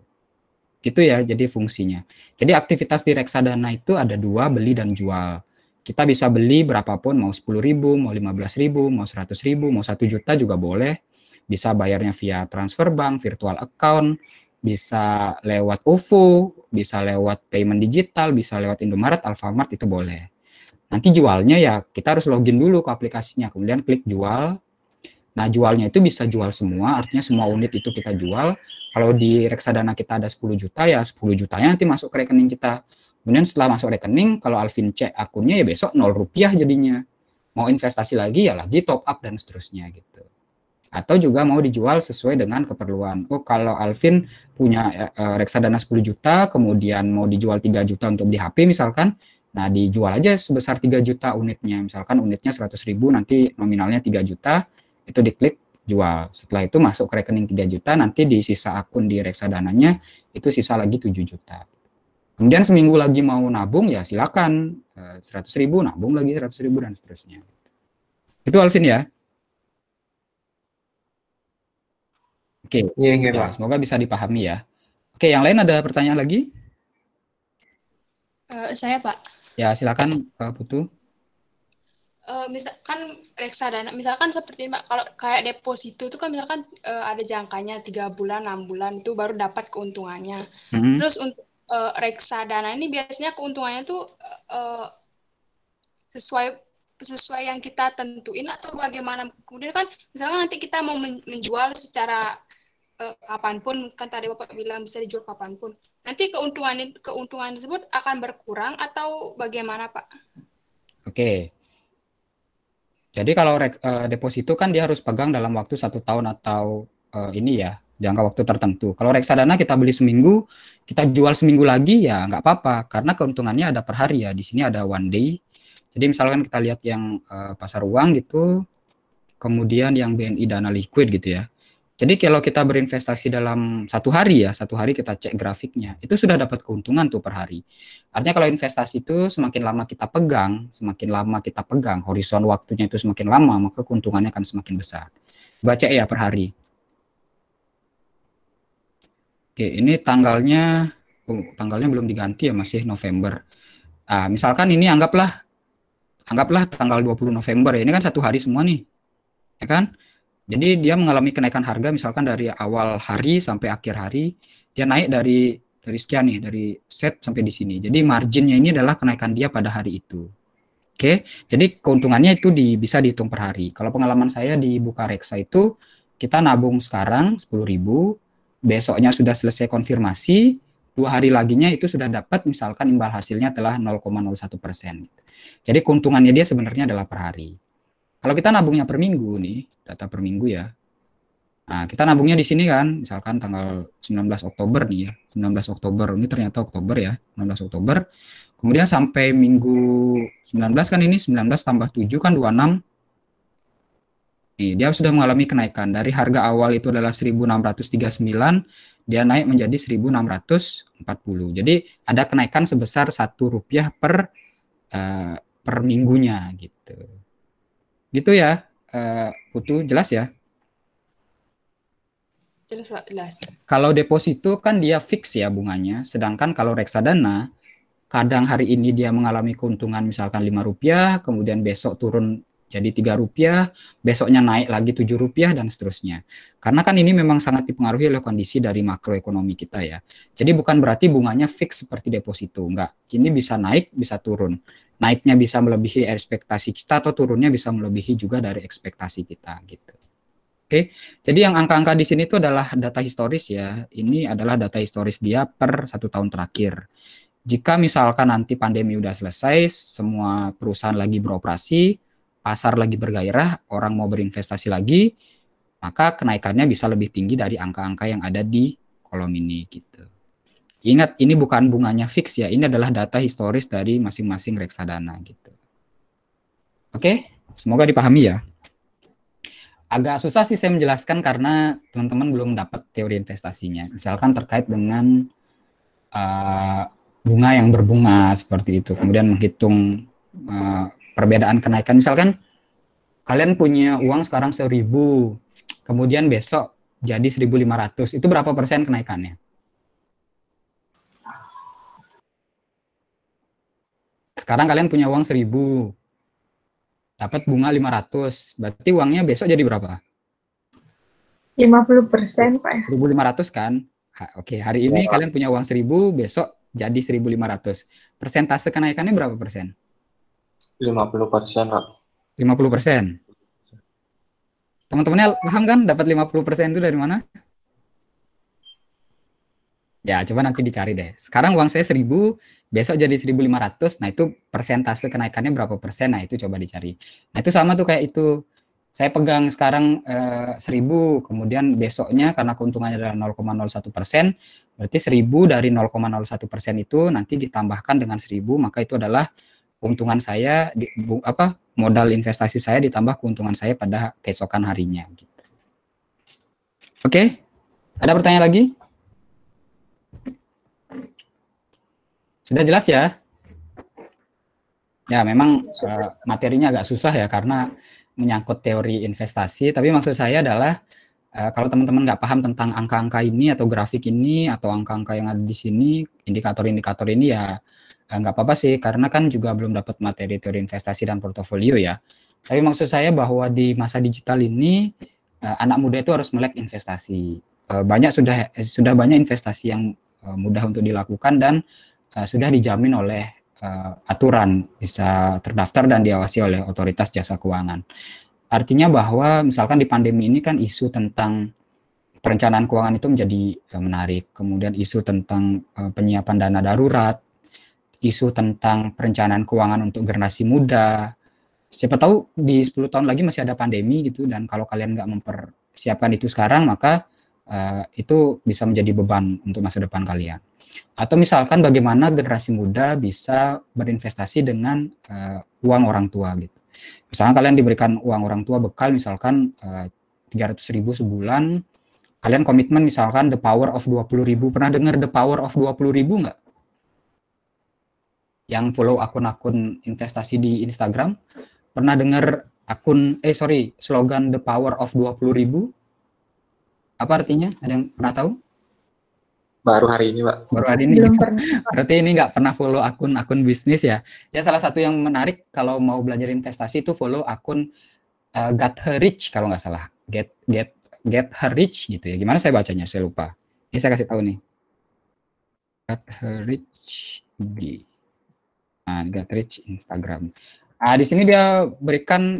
Gitu ya jadi fungsinya. Jadi aktivitas di reksadana itu ada dua beli dan jual kita bisa beli berapapun mau 10 ribu, mau 15 ribu, mau 100 ribu, mau 1 juta juga boleh. Bisa bayarnya via transfer bank, virtual account, bisa lewat OVO, bisa lewat payment digital, bisa lewat Indomaret, Alfamart itu boleh. Nanti jualnya ya kita harus login dulu ke aplikasinya, kemudian klik jual. Nah, jualnya itu bisa jual semua, artinya semua unit itu kita jual. Kalau di reksadana kita ada 10 juta ya 10 jutanya nanti masuk ke rekening kita. Kemudian setelah masuk rekening, kalau Alvin cek akunnya ya besok 0 rupiah jadinya. Mau investasi lagi ya lagi top up dan seterusnya gitu atau juga mau dijual sesuai dengan keperluan. Oh, kalau Alvin punya uh, reksadana 10 juta, kemudian mau dijual 3 juta untuk di HP misalkan, nah dijual aja sebesar 3 juta unitnya. Misalkan unitnya 100 ribu, nanti nominalnya 3 juta, itu diklik jual. Setelah itu masuk ke rekening 3 juta, nanti di sisa akun di reksadananya itu sisa lagi 7 juta. Kemudian seminggu lagi mau nabung, ya silakan. 100 eh, ribu, nabung lagi 100 ribu, dan seterusnya. Itu Alvin ya. Oke. Okay. Iya, iya, yeah, yeah, nah, Semoga bisa dipahami ya. Oke, yang lain ada pertanyaan lagi? Uh, saya, Pak. Ya, silakan Pak Putu. Uh, eh, misalkan reksadana, misalkan seperti Pak, kalau kayak deposito itu kan misalkan uh, ada jangkanya tiga bulan, enam bulan itu baru dapat keuntungannya. Mm-hmm. Terus untuk uh, reksadana ini biasanya keuntungannya tuh uh, sesuai sesuai yang kita tentuin atau bagaimana kemudian kan misalkan nanti kita mau menjual secara uh, kapanpun kan tadi bapak bilang bisa dijual kapanpun nanti keuntungan keuntungan tersebut akan berkurang atau bagaimana pak? Oke jadi kalau uh, deposito kan dia harus pegang dalam waktu satu tahun atau uh, ini ya jangka waktu tertentu. Kalau reksadana kita beli seminggu, kita jual seminggu lagi ya nggak apa-apa karena keuntungannya ada per hari ya. Di sini ada one day. Jadi misalkan kita lihat yang uh, pasar uang gitu, kemudian yang BNI dana liquid gitu ya. Jadi kalau kita berinvestasi dalam satu hari ya, satu hari kita cek grafiknya, itu sudah dapat keuntungan tuh per hari. Artinya kalau investasi itu semakin lama kita pegang, semakin lama kita pegang, horizon waktunya itu semakin lama, maka keuntungannya akan semakin besar. Baca ya per hari. Oke, ini tanggalnya, oh, tanggalnya belum diganti ya, masih November. Ah, misalkan ini anggaplah, anggaplah tanggal 20 November ya, ini kan satu hari semua nih, ya kan? Jadi dia mengalami kenaikan harga misalkan dari awal hari sampai akhir hari dia naik dari dari sekian nih dari set sampai di sini. Jadi marginnya ini adalah kenaikan dia pada hari itu. Oke, jadi keuntungannya itu di, bisa dihitung per hari. Kalau pengalaman saya di reksa itu kita nabung sekarang 10.000, besoknya sudah selesai konfirmasi, dua hari laginya itu sudah dapat misalkan imbal hasilnya telah 0,01 persen. Jadi keuntungannya dia sebenarnya adalah per hari. Kalau kita nabungnya per minggu nih, data per minggu ya. Nah, kita nabungnya di sini kan, misalkan tanggal 19 Oktober nih ya. 19 Oktober, ini ternyata Oktober ya, 19 Oktober. Kemudian sampai minggu 19 kan ini 19 tambah 7 kan 26. Nih, dia sudah mengalami kenaikan. Dari harga awal itu adalah 1639, dia naik menjadi 1640. Jadi ada kenaikan sebesar satu rupiah per uh, per minggunya gitu. Gitu ya, uh, Putu, jelas ya? Jelas, jelas. Kalau deposito kan dia fix ya bunganya, sedangkan kalau reksadana kadang hari ini dia mengalami keuntungan misalkan lima rupiah, kemudian besok turun jadi tiga rupiah, besoknya naik lagi tujuh rupiah dan seterusnya. Karena kan ini memang sangat dipengaruhi oleh kondisi dari makroekonomi kita ya. Jadi bukan berarti bunganya fix seperti deposito, enggak. Ini bisa naik, bisa turun. Naiknya bisa melebihi ekspektasi kita atau turunnya bisa melebihi juga dari ekspektasi kita gitu. Oke, jadi yang angka-angka di sini itu adalah data historis ya. Ini adalah data historis dia per satu tahun terakhir jika misalkan nanti pandemi udah selesai, semua perusahaan lagi beroperasi, pasar lagi bergairah, orang mau berinvestasi lagi, maka kenaikannya bisa lebih tinggi dari angka-angka yang ada di kolom ini gitu. Ingat ini bukan bunganya fix ya, ini adalah data historis dari masing-masing reksadana gitu. Oke, semoga dipahami ya. Agak susah sih saya menjelaskan karena teman-teman belum dapat teori investasinya. Misalkan terkait dengan uh, bunga yang berbunga seperti itu, kemudian menghitung uh, perbedaan kenaikan misalkan kalian punya uang sekarang 1000 kemudian besok jadi 1500 itu berapa persen kenaikannya sekarang kalian punya uang 1000 dapat bunga 500 berarti uangnya besok jadi berapa 50 persen Pak 1500 kan ha, oke okay. hari ini ya. kalian punya uang 1000 besok jadi 1500 persentase kenaikannya berapa persen 50 persen Pak. 50 persen. Teman-temannya paham kan dapat 50 persen itu dari mana? Ya, coba nanti dicari deh. Sekarang uang saya 1000, besok jadi 1500. Nah, itu persentase kenaikannya berapa persen? Nah, itu coba dicari. Nah, itu sama tuh kayak itu. Saya pegang sekarang eh, 1000, kemudian besoknya karena keuntungannya adalah 0,01 persen, berarti 1000 dari 0,01 persen itu nanti ditambahkan dengan 1000, maka itu adalah keuntungan saya di, bu, apa modal investasi saya ditambah keuntungan saya pada keesokan harinya gitu. Oke. Okay? Ada pertanyaan lagi? Sudah jelas ya? Ya, memang uh, materinya agak susah ya karena menyangkut teori investasi, tapi maksud saya adalah uh, kalau teman-teman nggak paham tentang angka-angka ini atau grafik ini atau angka-angka yang ada di sini, indikator-indikator ini ya nggak apa-apa sih karena kan juga belum dapat materi teori investasi dan portofolio ya. Tapi maksud saya bahwa di masa digital ini eh, anak muda itu harus melek investasi. Eh, banyak sudah sudah banyak investasi yang eh, mudah untuk dilakukan dan sudah dijamin oleh aturan bisa terdaftar dan diawasi oleh otoritas jasa keuangan. Artinya bahwa misalkan di pandemi ini kan isu tentang perencanaan keuangan itu menjadi menarik, kemudian isu tentang penyiapan dana darurat isu tentang perencanaan keuangan untuk generasi muda. Siapa tahu di 10 tahun lagi masih ada pandemi gitu dan kalau kalian nggak mempersiapkan itu sekarang maka uh, itu bisa menjadi beban untuk masa depan kalian. Atau misalkan bagaimana generasi muda bisa berinvestasi dengan uh, uang orang tua gitu. Misalkan kalian diberikan uang orang tua bekal misalkan uh, eh, 300 ribu sebulan, kalian komitmen misalkan the power of 20 ribu, pernah dengar the power of 20 ribu nggak? yang follow akun-akun investasi di Instagram pernah dengar akun eh sorry slogan the power of 20.000 apa artinya ada yang pernah tahu baru hari ini pak baru hari ini Belum berarti ini nggak pernah follow akun akun bisnis ya ya salah satu yang menarik kalau mau belajar investasi itu follow akun uh, get her rich kalau nggak salah get get get her rich gitu ya gimana saya bacanya saya lupa ini saya kasih tahu nih get her rich di Nah, get rich Instagram. Nah, di sini dia berikan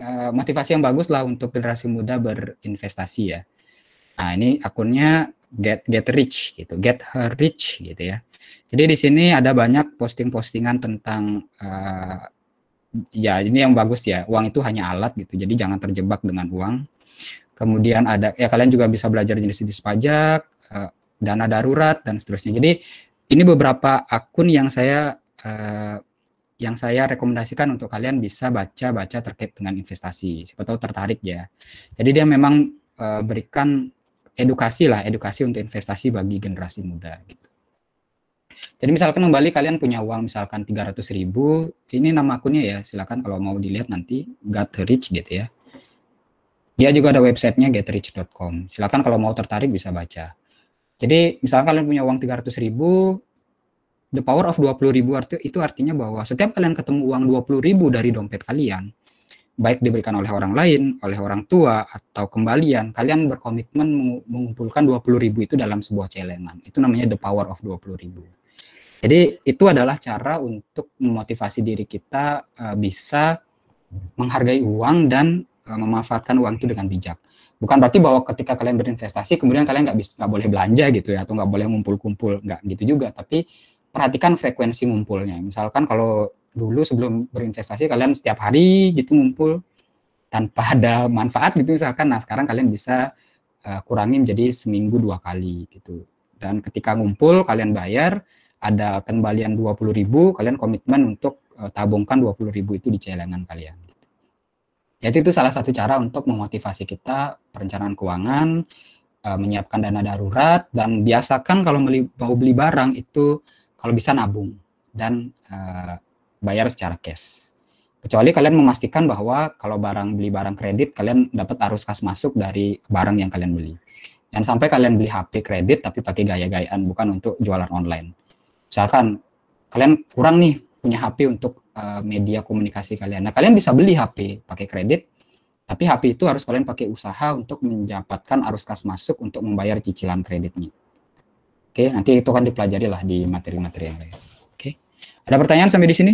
uh, motivasi yang bagus lah untuk generasi muda berinvestasi ya. Nah, ini akunnya get get rich gitu, get her rich gitu ya. Jadi di sini ada banyak posting-postingan tentang uh, ya ini yang bagus ya, uang itu hanya alat gitu. Jadi jangan terjebak dengan uang. Kemudian ada ya kalian juga bisa belajar jenis-jenis pajak, uh, dana darurat dan seterusnya. Jadi ini beberapa akun yang saya Eh, yang saya rekomendasikan untuk kalian bisa baca-baca terkait dengan investasi. Siapa tahu tertarik ya. Jadi dia memang eh, berikan edukasi lah, edukasi untuk investasi bagi generasi muda gitu. Jadi misalkan kembali kalian punya uang misalkan 300 ribu, ini nama akunnya ya, silakan kalau mau dilihat nanti Get Rich gitu ya. Dia juga ada websitenya getrich.com. Silakan kalau mau tertarik bisa baca. Jadi misalkan kalian punya uang 300 ribu, the power of 20 ribu arti, itu artinya bahwa setiap kalian ketemu uang 20 ribu dari dompet kalian, baik diberikan oleh orang lain, oleh orang tua, atau kembalian, kalian berkomitmen mengumpulkan 20 ribu itu dalam sebuah celengan. Itu namanya the power of 20 ribu. Jadi itu adalah cara untuk memotivasi diri kita uh, bisa menghargai uang dan uh, memanfaatkan uang itu dengan bijak. Bukan berarti bahwa ketika kalian berinvestasi kemudian kalian nggak bisa nggak boleh belanja gitu ya atau nggak boleh ngumpul-kumpul nggak gitu juga. Tapi perhatikan frekuensi ngumpulnya. Misalkan kalau dulu sebelum berinvestasi kalian setiap hari gitu ngumpul tanpa ada manfaat gitu misalkan. Nah sekarang kalian bisa uh, eh, kurangi menjadi seminggu dua kali gitu. Dan ketika ngumpul kalian bayar ada kembalian 20 ribu, kalian komitmen untuk uh, tabungkan 20 ribu itu di celengan kalian. Gitu. Jadi itu salah satu cara untuk memotivasi kita perencanaan keuangan, eh, menyiapkan dana darurat, dan biasakan kalau mau beli barang itu kalau bisa nabung dan uh, bayar secara cash. Kecuali kalian memastikan bahwa kalau barang beli barang kredit, kalian dapat arus kas masuk dari barang yang kalian beli. Dan sampai kalian beli HP kredit tapi pakai gaya-gayaan bukan untuk jualan online. Misalkan kalian kurang nih punya HP untuk uh, media komunikasi kalian. Nah, kalian bisa beli HP pakai kredit, tapi HP itu harus kalian pakai usaha untuk mendapatkan arus kas masuk untuk membayar cicilan kreditnya. Oke, nanti itu akan dipelajari lah di materi-materi yang lain. Oke. Ada pertanyaan sampai di sini?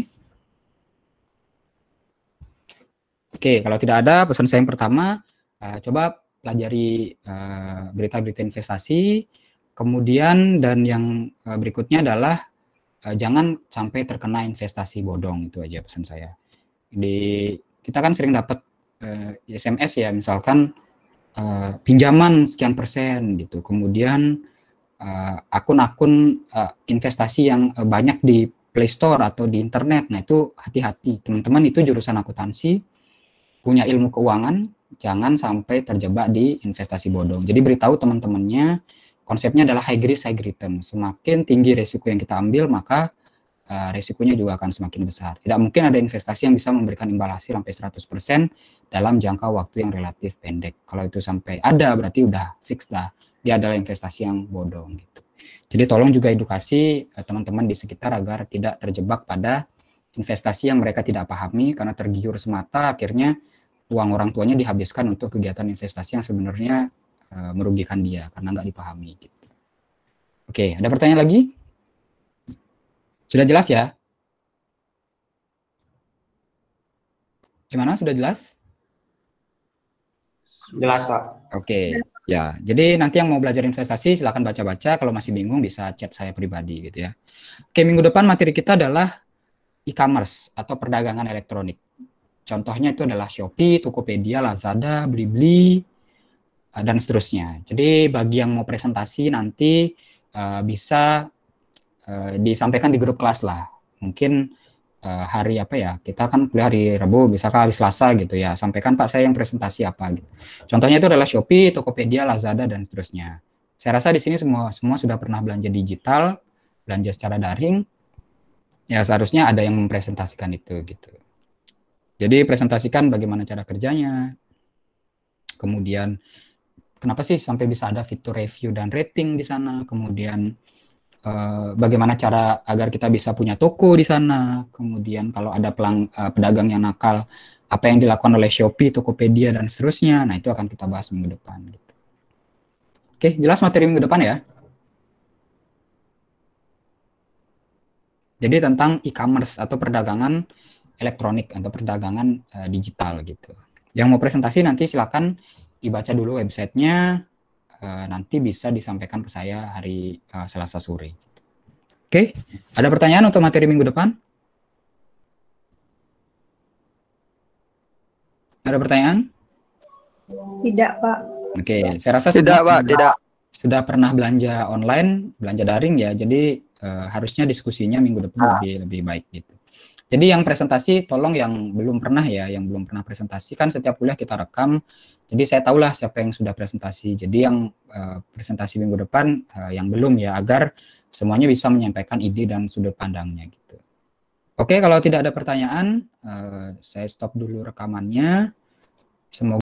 Oke, kalau tidak ada pesan saya yang pertama, uh, coba pelajari eh, berita-berita uh, investasi. Kemudian dan yang uh, berikutnya adalah uh, jangan sampai terkena investasi bodong itu aja pesan saya. Di kita kan sering dapat uh, SMS ya misalkan uh, pinjaman sekian persen gitu. Kemudian Eh, akun-akun uh, investasi yang uh, banyak di Play Store atau di internet. Nah, itu hati-hati. Teman-teman itu jurusan akuntansi, punya ilmu keuangan, jangan sampai terjebak di investasi bodong. Jadi beritahu teman-temannya konsepnya adalah high risk high return. Semakin tinggi resiko yang kita ambil, maka uh, resikonya juga akan semakin besar. Tidak mungkin ada investasi yang bisa memberikan hasil sampai 100% dalam jangka waktu yang relatif pendek. Kalau itu sampai ada berarti udah fix lah dia adalah investasi yang bodong gitu. Jadi tolong juga edukasi eh, teman-teman di sekitar agar tidak terjebak pada investasi yang mereka tidak pahami karena tergiur semata akhirnya uang orang tuanya dihabiskan untuk kegiatan investasi yang sebenarnya uh, merugikan dia karena nggak dipahami gitu. Oke, ada pertanyaan lagi? Sudah jelas ya? Gimana? Sudah jelas? Jelas, Pak. Oke. Okay. Ya, jadi nanti yang mau belajar investasi silahkan baca-baca. Kalau masih bingung bisa chat saya pribadi gitu ya. Oke, minggu depan materi kita adalah e-commerce atau perdagangan elektronik. Contohnya itu adalah Shopee, Tokopedia, Lazada, Blibli, eh, dan seterusnya. Jadi bagi yang mau presentasi nanti uh, bisa uh, disampaikan di grup kelas lah. Mungkin uh, hari apa ya kita kan kuliah hari Rabu misalkan hari Selasa gitu ya sampaikan Pak saya yang presentasi apa gitu contohnya itu adalah Shopee Tokopedia Lazada dan seterusnya saya rasa di sini semua semua sudah pernah belanja digital belanja secara daring ya seharusnya ada yang mempresentasikan itu gitu jadi presentasikan bagaimana cara kerjanya kemudian kenapa sih sampai bisa ada fitur review dan rating di sana kemudian Eh, bagaimana cara agar kita bisa punya toko di sana. Kemudian kalau ada pelang, uh, pedagang yang nakal, apa yang dilakukan oleh Shopee, Tokopedia dan seterusnya. Nah, itu akan kita bahas minggu depan gitu. Oke, jelas materi minggu depan ya. Jadi tentang e-commerce atau perdagangan elektronik atau perdagangan uh, digital gitu. Yang mau presentasi nanti silakan dibaca dulu websitenya, Eh, nanti bisa disampaikan ke saya hari uh, Selasa sore. Oke, okay. ada pertanyaan untuk materi minggu depan? Ada pertanyaan? Tidak, Pak. Oke, okay. saya rasa tidak, Pak, tidak. Sudah pernah belanja online, belanja daring ya, jadi uh, harusnya diskusinya minggu depan ah. lebih lebih baik gitu. Jadi yang presentasi tolong yang belum pernah ya, yang belum pernah presentasi kan setiap kuliah kita rekam. Jadi saya tahulah siapa yang sudah presentasi. Jadi yang uh, presentasi minggu depan uh, yang belum ya agar semuanya bisa menyampaikan ide dan sudut pandangnya gitu. Oke, kalau tidak ada pertanyaan, uh, saya stop dulu rekamannya. Semoga